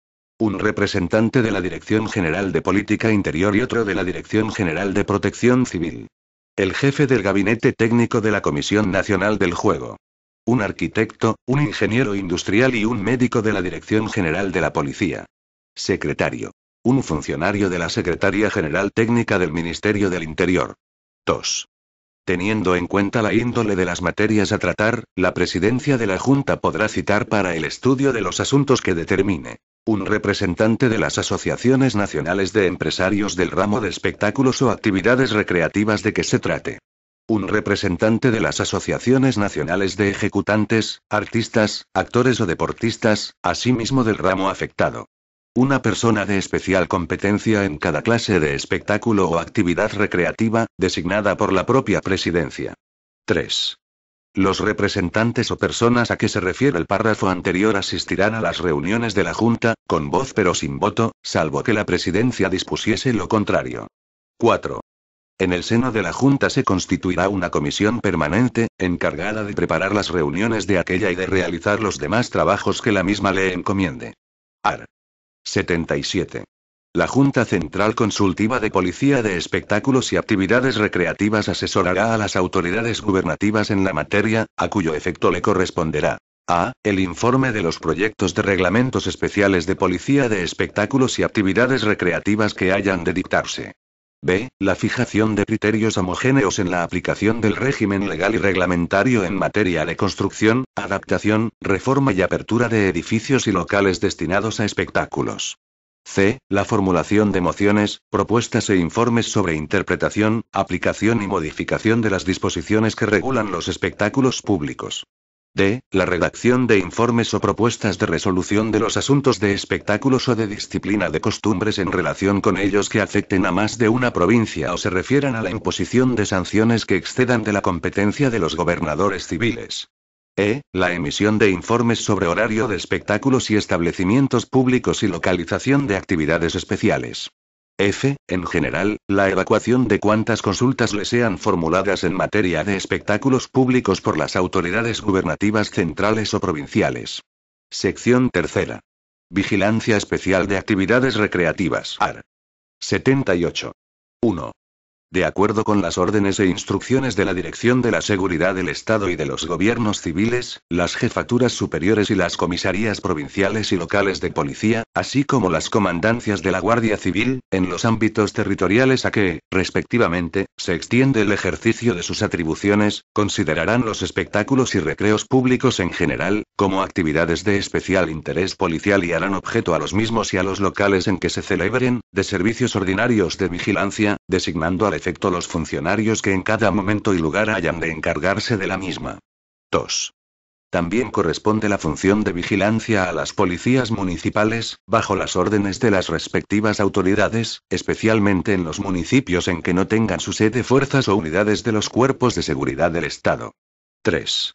un representante de la Dirección General de Política Interior y otro de la Dirección General de Protección Civil. El jefe del gabinete técnico de la Comisión Nacional del Juego. Un arquitecto, un ingeniero industrial y un médico de la Dirección General de la Policía. Secretario. Un funcionario de la Secretaría General Técnica del Ministerio del Interior. TOS. Teniendo en cuenta la índole de las materias a tratar, la presidencia de la Junta podrá citar para el estudio de los asuntos que determine. Un representante de las asociaciones nacionales de empresarios del ramo de espectáculos o actividades recreativas de que se trate. Un representante de las asociaciones nacionales de ejecutantes, artistas, actores o deportistas, asimismo del ramo afectado. Una persona de especial competencia en cada clase de espectáculo o actividad recreativa, designada por la propia presidencia. 3. Los representantes o personas a que se refiere el párrafo anterior asistirán a las reuniones de la Junta, con voz pero sin voto, salvo que la presidencia dispusiese lo contrario. 4. En el seno de la Junta se constituirá una comisión permanente, encargada de preparar las reuniones de aquella y de realizar los demás trabajos que la misma le encomiende. Ar. 77. La Junta Central Consultiva de Policía de Espectáculos y Actividades Recreativas asesorará a las autoridades gubernativas en la materia, a cuyo efecto le corresponderá. A. El informe de los proyectos de reglamentos especiales de policía de espectáculos y actividades recreativas que hayan de dictarse. B. La fijación de criterios homogéneos en la aplicación del régimen legal y reglamentario en materia de construcción, adaptación, reforma y apertura de edificios y locales destinados a espectáculos. C. La formulación de mociones, propuestas e informes sobre interpretación, aplicación y modificación de las disposiciones que regulan los espectáculos públicos. D. La redacción de informes o propuestas de resolución de los asuntos de espectáculos o de disciplina de costumbres en relación con ellos que afecten a más de una provincia o se refieran a la imposición de sanciones que excedan de la competencia de los gobernadores civiles. E. La emisión de informes sobre horario de espectáculos y establecimientos públicos y localización de actividades especiales. F. En general, la evacuación de cuantas consultas le sean formuladas en materia de espectáculos públicos por las autoridades gubernativas centrales o provinciales. Sección tercera. Vigilancia especial de actividades recreativas. AR. 78. 1 de acuerdo con las órdenes e instrucciones de la Dirección de la Seguridad del Estado y de los gobiernos civiles, las jefaturas superiores y las comisarías provinciales y locales de policía, así como las comandancias de la Guardia Civil, en los ámbitos territoriales a que, respectivamente, se extiende el ejercicio de sus atribuciones, considerarán los espectáculos y recreos públicos en general, como actividades de especial interés policial y harán objeto a los mismos y a los locales en que se celebren, de servicios ordinarios de vigilancia, designando al efecto los funcionarios que en cada momento y lugar hayan de encargarse de la misma. 2. También corresponde la función de vigilancia a las policías municipales, bajo las órdenes de las respectivas autoridades, especialmente en los municipios en que no tengan su sede fuerzas o unidades de los cuerpos de seguridad del Estado. 3.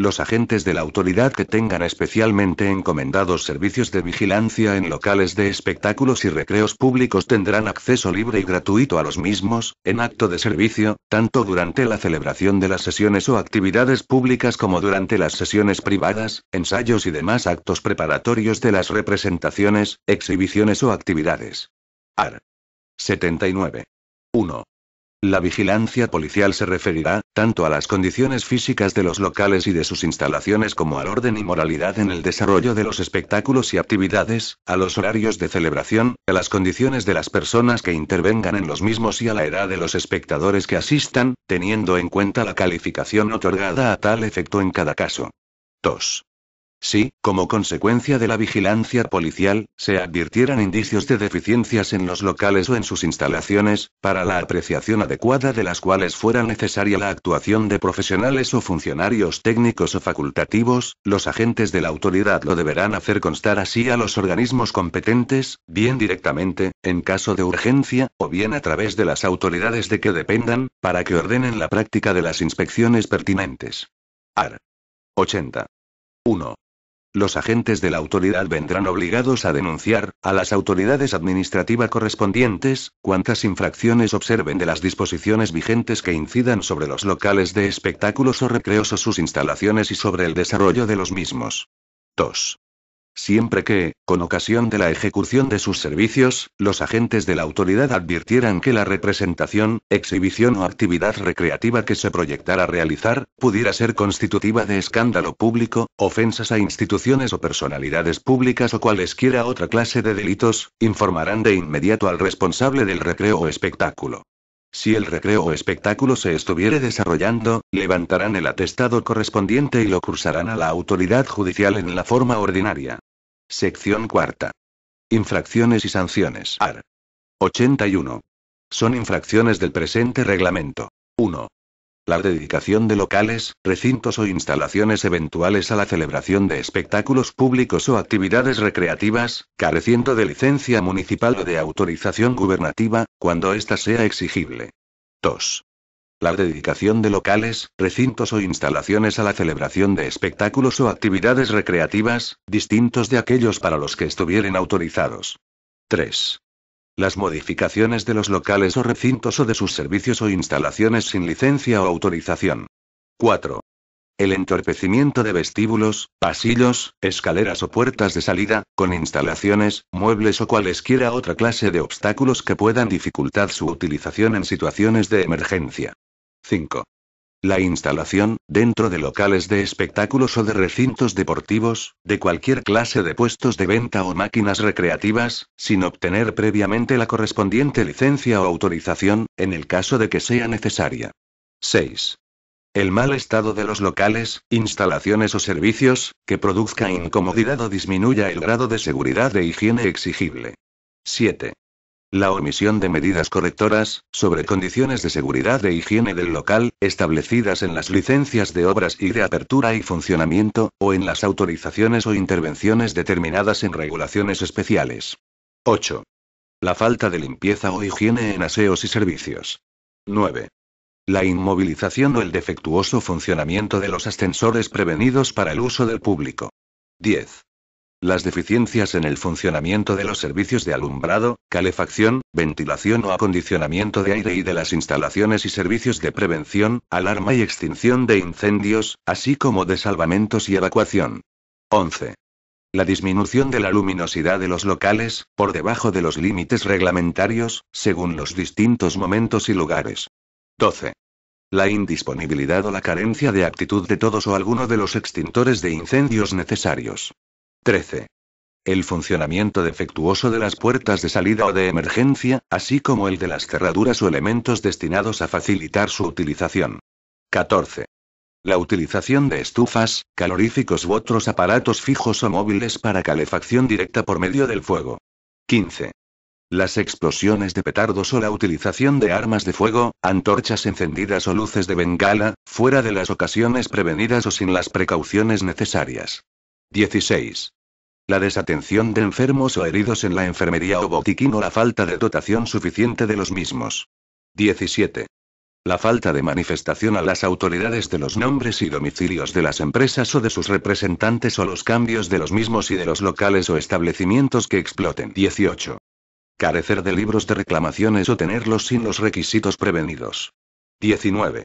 Los agentes de la autoridad que tengan especialmente encomendados servicios de vigilancia en locales de espectáculos y recreos públicos tendrán acceso libre y gratuito a los mismos, en acto de servicio, tanto durante la celebración de las sesiones o actividades públicas como durante las sesiones privadas, ensayos y demás actos preparatorios de las representaciones, exhibiciones o actividades. Ar. 79. 1. La vigilancia policial se referirá, tanto a las condiciones físicas de los locales y de sus instalaciones como al orden y moralidad en el desarrollo de los espectáculos y actividades, a los horarios de celebración, a las condiciones de las personas que intervengan en los mismos y a la edad de los espectadores que asistan, teniendo en cuenta la calificación otorgada a tal efecto en cada caso. 2 si, como consecuencia de la vigilancia policial, se advirtieran indicios de deficiencias en los locales o en sus instalaciones, para la apreciación adecuada de las cuales fuera necesaria la actuación de profesionales o funcionarios técnicos o facultativos, los agentes de la autoridad lo deberán hacer constar así a los organismos competentes, bien directamente, en caso de urgencia, o bien a través de las autoridades de que dependan, para que ordenen la práctica de las inspecciones pertinentes. Ar. 80. 1. Los agentes de la autoridad vendrán obligados a denunciar, a las autoridades administrativas correspondientes, cuantas infracciones observen de las disposiciones vigentes que incidan sobre los locales de espectáculos o recreos o sus instalaciones y sobre el desarrollo de los mismos. 2. Siempre que, con ocasión de la ejecución de sus servicios, los agentes de la autoridad advirtieran que la representación, exhibición o actividad recreativa que se proyectara realizar, pudiera ser constitutiva de escándalo público, ofensas a instituciones o personalidades públicas o cualesquiera otra clase de delitos, informarán de inmediato al responsable del recreo o espectáculo. Si el recreo o espectáculo se estuviere desarrollando, levantarán el atestado correspondiente y lo cursarán a la autoridad judicial en la forma ordinaria. Sección cuarta. Infracciones y sanciones. Ar. 81. Son infracciones del presente reglamento. 1 la dedicación de locales, recintos o instalaciones eventuales a la celebración de espectáculos públicos o actividades recreativas, careciendo de licencia municipal o de autorización gubernativa, cuando ésta sea exigible. 2. La dedicación de locales, recintos o instalaciones a la celebración de espectáculos o actividades recreativas, distintos de aquellos para los que estuvieren autorizados. 3. Las modificaciones de los locales o recintos o de sus servicios o instalaciones sin licencia o autorización. 4. El entorpecimiento de vestíbulos, pasillos, escaleras o puertas de salida, con instalaciones, muebles o cualesquiera otra clase de obstáculos que puedan dificultar su utilización en situaciones de emergencia. 5. La instalación, dentro de locales de espectáculos o de recintos deportivos, de cualquier clase de puestos de venta o máquinas recreativas, sin obtener previamente la correspondiente licencia o autorización, en el caso de que sea necesaria. 6. El mal estado de los locales, instalaciones o servicios, que produzca incomodidad o disminuya el grado de seguridad e higiene exigible. 7. La omisión de medidas correctoras, sobre condiciones de seguridad e higiene del local, establecidas en las licencias de obras y de apertura y funcionamiento, o en las autorizaciones o intervenciones determinadas en regulaciones especiales. 8. La falta de limpieza o higiene en aseos y servicios. 9. La inmovilización o el defectuoso funcionamiento de los ascensores prevenidos para el uso del público. 10. Las deficiencias en el funcionamiento de los servicios de alumbrado, calefacción, ventilación o acondicionamiento de aire y de las instalaciones y servicios de prevención, alarma y extinción de incendios, así como de salvamentos y evacuación. 11. La disminución de la luminosidad de los locales, por debajo de los límites reglamentarios, según los distintos momentos y lugares. 12. La indisponibilidad o la carencia de actitud de todos o alguno de los extintores de incendios necesarios. 13. El funcionamiento defectuoso de las puertas de salida o de emergencia, así como el de las cerraduras o elementos destinados a facilitar su utilización. 14. La utilización de estufas, caloríficos u otros aparatos fijos o móviles para calefacción directa por medio del fuego. 15. Las explosiones de petardos o la utilización de armas de fuego, antorchas encendidas o luces de bengala, fuera de las ocasiones prevenidas o sin las precauciones necesarias. 16. La desatención de enfermos o heridos en la enfermería o botiquín o la falta de dotación suficiente de los mismos. 17. La falta de manifestación a las autoridades de los nombres y domicilios de las empresas o de sus representantes o los cambios de los mismos y de los locales o establecimientos que exploten. 18. Carecer de libros de reclamaciones o tenerlos sin los requisitos prevenidos. 19.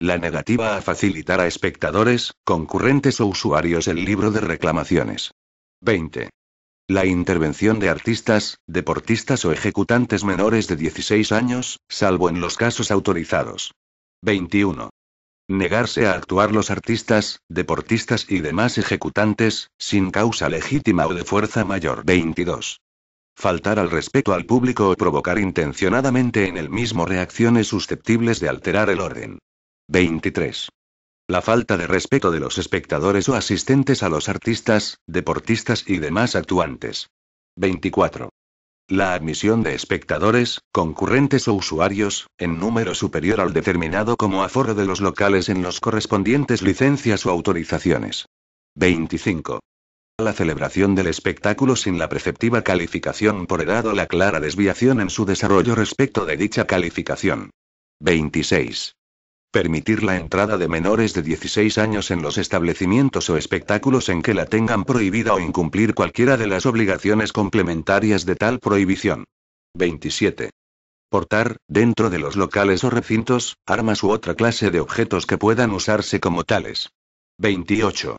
La negativa a facilitar a espectadores, concurrentes o usuarios el libro de reclamaciones. 20. La intervención de artistas, deportistas o ejecutantes menores de 16 años, salvo en los casos autorizados. 21. Negarse a actuar los artistas, deportistas y demás ejecutantes, sin causa legítima o de fuerza mayor. 22. Faltar al respeto al público o provocar intencionadamente en el mismo reacciones susceptibles de alterar el orden. 23. La falta de respeto de los espectadores o asistentes a los artistas, deportistas y demás actuantes. 24. La admisión de espectadores, concurrentes o usuarios, en número superior al determinado como aforo de los locales en los correspondientes licencias o autorizaciones. 25. La celebración del espectáculo sin la preceptiva calificación por edad o la clara desviación en su desarrollo respecto de dicha calificación. 26. Permitir la entrada de menores de 16 años en los establecimientos o espectáculos en que la tengan prohibida o incumplir cualquiera de las obligaciones complementarias de tal prohibición. 27. Portar, dentro de los locales o recintos, armas u otra clase de objetos que puedan usarse como tales. 28.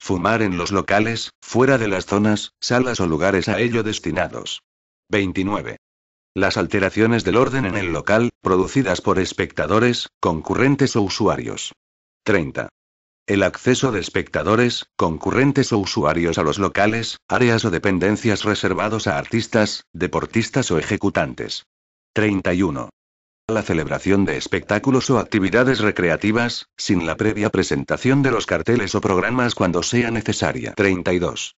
Fumar en los locales, fuera de las zonas, salas o lugares a ello destinados. 29. Las alteraciones del orden en el local, producidas por espectadores, concurrentes o usuarios. 30. El acceso de espectadores, concurrentes o usuarios a los locales, áreas o dependencias reservados a artistas, deportistas o ejecutantes. 31. La celebración de espectáculos o actividades recreativas, sin la previa presentación de los carteles o programas cuando sea necesaria. 32.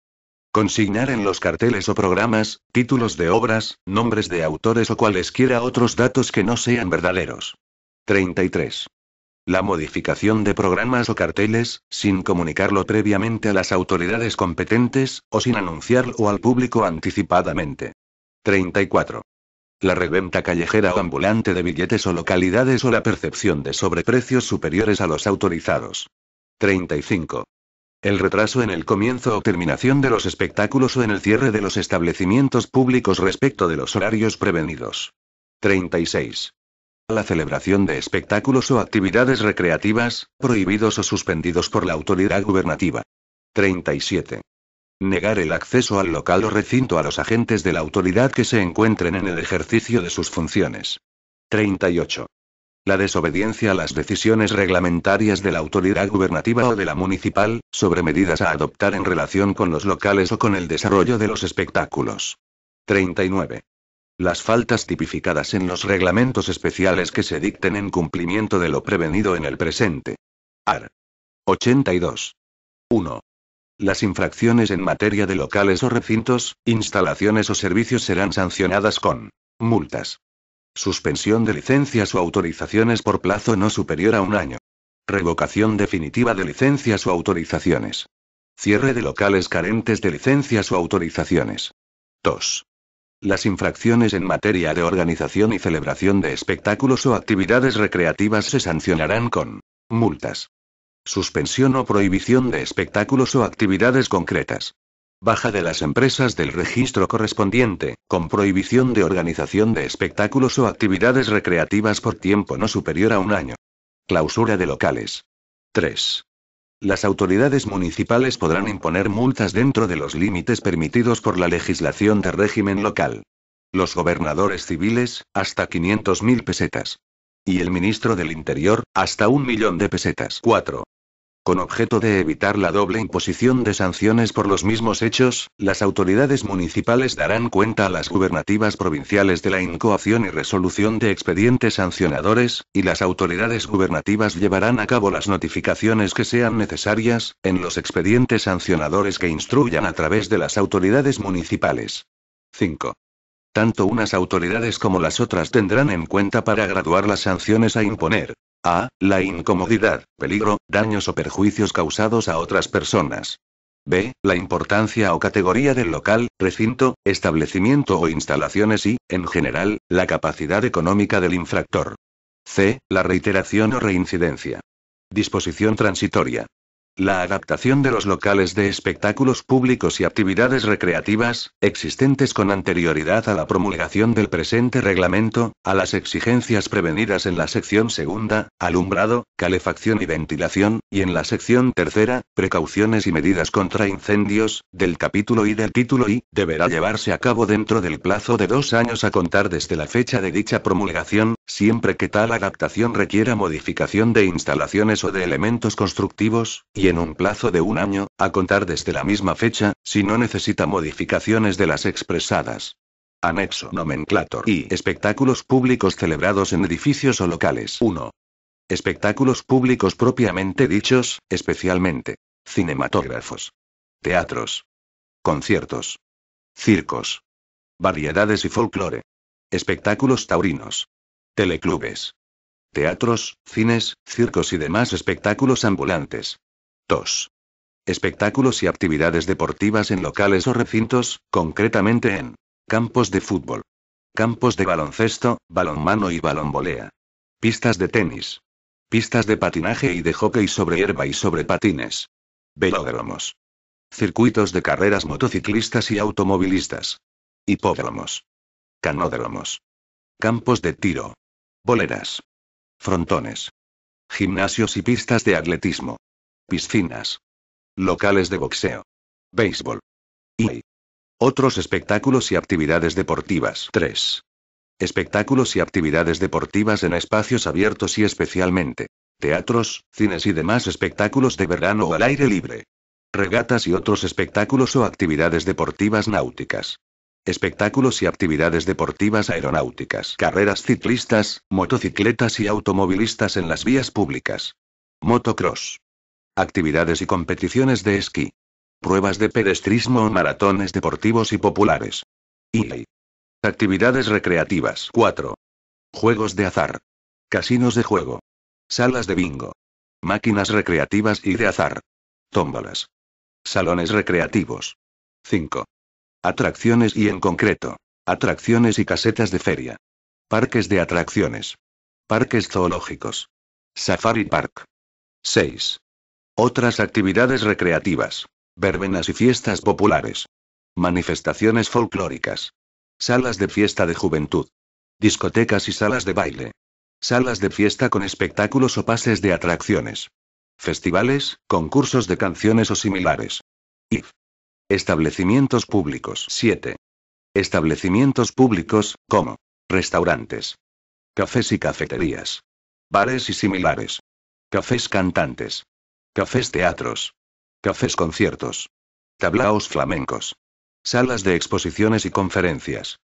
Consignar en los carteles o programas, títulos de obras, nombres de autores o cualesquiera otros datos que no sean verdaderos. 33. La modificación de programas o carteles, sin comunicarlo previamente a las autoridades competentes, o sin anunciarlo al público anticipadamente. 34. La reventa callejera o ambulante de billetes o localidades o la percepción de sobreprecios superiores a los autorizados. 35. El retraso en el comienzo o terminación de los espectáculos o en el cierre de los establecimientos públicos respecto de los horarios prevenidos. 36. La celebración de espectáculos o actividades recreativas, prohibidos o suspendidos por la autoridad gubernativa. 37. Negar el acceso al local o recinto a los agentes de la autoridad que se encuentren en el ejercicio de sus funciones. 38. La desobediencia a las decisiones reglamentarias de la autoridad gubernativa o de la municipal, sobre medidas a adoptar en relación con los locales o con el desarrollo de los espectáculos. 39. Las faltas tipificadas en los reglamentos especiales que se dicten en cumplimiento de lo prevenido en el presente. Ar. 82. 1. Las infracciones en materia de locales o recintos, instalaciones o servicios serán sancionadas con multas, Suspensión de licencias o autorizaciones por plazo no superior a un año. Revocación definitiva de licencias o autorizaciones. Cierre de locales carentes de licencias o autorizaciones. 2. Las infracciones en materia de organización y celebración de espectáculos o actividades recreativas se sancionarán con multas. Suspensión o prohibición de espectáculos o actividades concretas baja de las empresas del registro correspondiente, con prohibición de organización de espectáculos o actividades recreativas por tiempo no superior a un año. Clausura de locales. 3. Las autoridades municipales podrán imponer multas dentro de los límites permitidos por la legislación de régimen local. Los gobernadores civiles, hasta 500.000 pesetas. Y el ministro del Interior, hasta un millón de pesetas. 4. Con objeto de evitar la doble imposición de sanciones por los mismos hechos, las autoridades municipales darán cuenta a las gubernativas provinciales de la incoación y resolución de expedientes sancionadores, y las autoridades gubernativas llevarán a cabo las notificaciones que sean necesarias, en los expedientes sancionadores que instruyan a través de las autoridades municipales. 5. Tanto unas autoridades como las otras tendrán en cuenta para graduar las sanciones a imponer. A. La incomodidad, peligro, daños o perjuicios causados a otras personas. B. La importancia o categoría del local, recinto, establecimiento o instalaciones y, en general, la capacidad económica del infractor. C. La reiteración o reincidencia. Disposición transitoria. La adaptación de los locales de espectáculos públicos y actividades recreativas, existentes con anterioridad a la promulgación del presente reglamento, a las exigencias prevenidas en la sección segunda, alumbrado, calefacción y ventilación, y en la sección tercera, precauciones y medidas contra incendios, del capítulo y del título I, deberá llevarse a cabo dentro del plazo de dos años a contar desde la fecha de dicha promulgación, siempre que tal adaptación requiera modificación de instalaciones o de elementos constructivos, y en un plazo de un año, a contar desde la misma fecha, si no necesita modificaciones de las expresadas. Anexo Nomenclator y espectáculos públicos celebrados en edificios o locales. 1. Espectáculos públicos propiamente dichos, especialmente. Cinematógrafos. Teatros. Conciertos. Circos. Variedades y folclore. Espectáculos taurinos. Teleclubes. Teatros, cines, circos y demás espectáculos ambulantes. 2. Espectáculos y actividades deportivas en locales o recintos, concretamente en campos de fútbol, campos de baloncesto, balonmano y balonbolea. pistas de tenis, pistas de patinaje y de hockey sobre hierba y sobre patines, velódromos, circuitos de carreras motociclistas y automovilistas, hipódromos, canódromos, campos de tiro, Boleras. Frontones. Gimnasios y pistas de atletismo. Piscinas. Locales de boxeo. Béisbol. Y. Otros espectáculos y actividades deportivas. 3. Espectáculos y actividades deportivas en espacios abiertos y especialmente. Teatros, cines y demás espectáculos de verano o al aire libre. Regatas y otros espectáculos o actividades deportivas náuticas espectáculos y actividades deportivas aeronáuticas, carreras ciclistas, motocicletas y automovilistas en las vías públicas. Motocross. Actividades y competiciones de esquí. Pruebas de pedestrismo o maratones deportivos y populares. y e Actividades recreativas. 4. Juegos de azar. Casinos de juego. Salas de bingo. Máquinas recreativas y de azar. Tómbolas. Salones recreativos. 5. Atracciones y en concreto. Atracciones y casetas de feria. Parques de atracciones. Parques zoológicos. Safari Park. 6. Otras actividades recreativas. Verbenas y fiestas populares. Manifestaciones folclóricas. Salas de fiesta de juventud. Discotecas y salas de baile. Salas de fiesta con espectáculos o pases de atracciones. Festivales, concursos de canciones o similares. IF. Establecimientos públicos. 7. Establecimientos públicos, como restaurantes, cafés y cafeterías, bares y similares, cafés cantantes, cafés teatros, cafés conciertos, tablaos flamencos, salas de exposiciones y conferencias,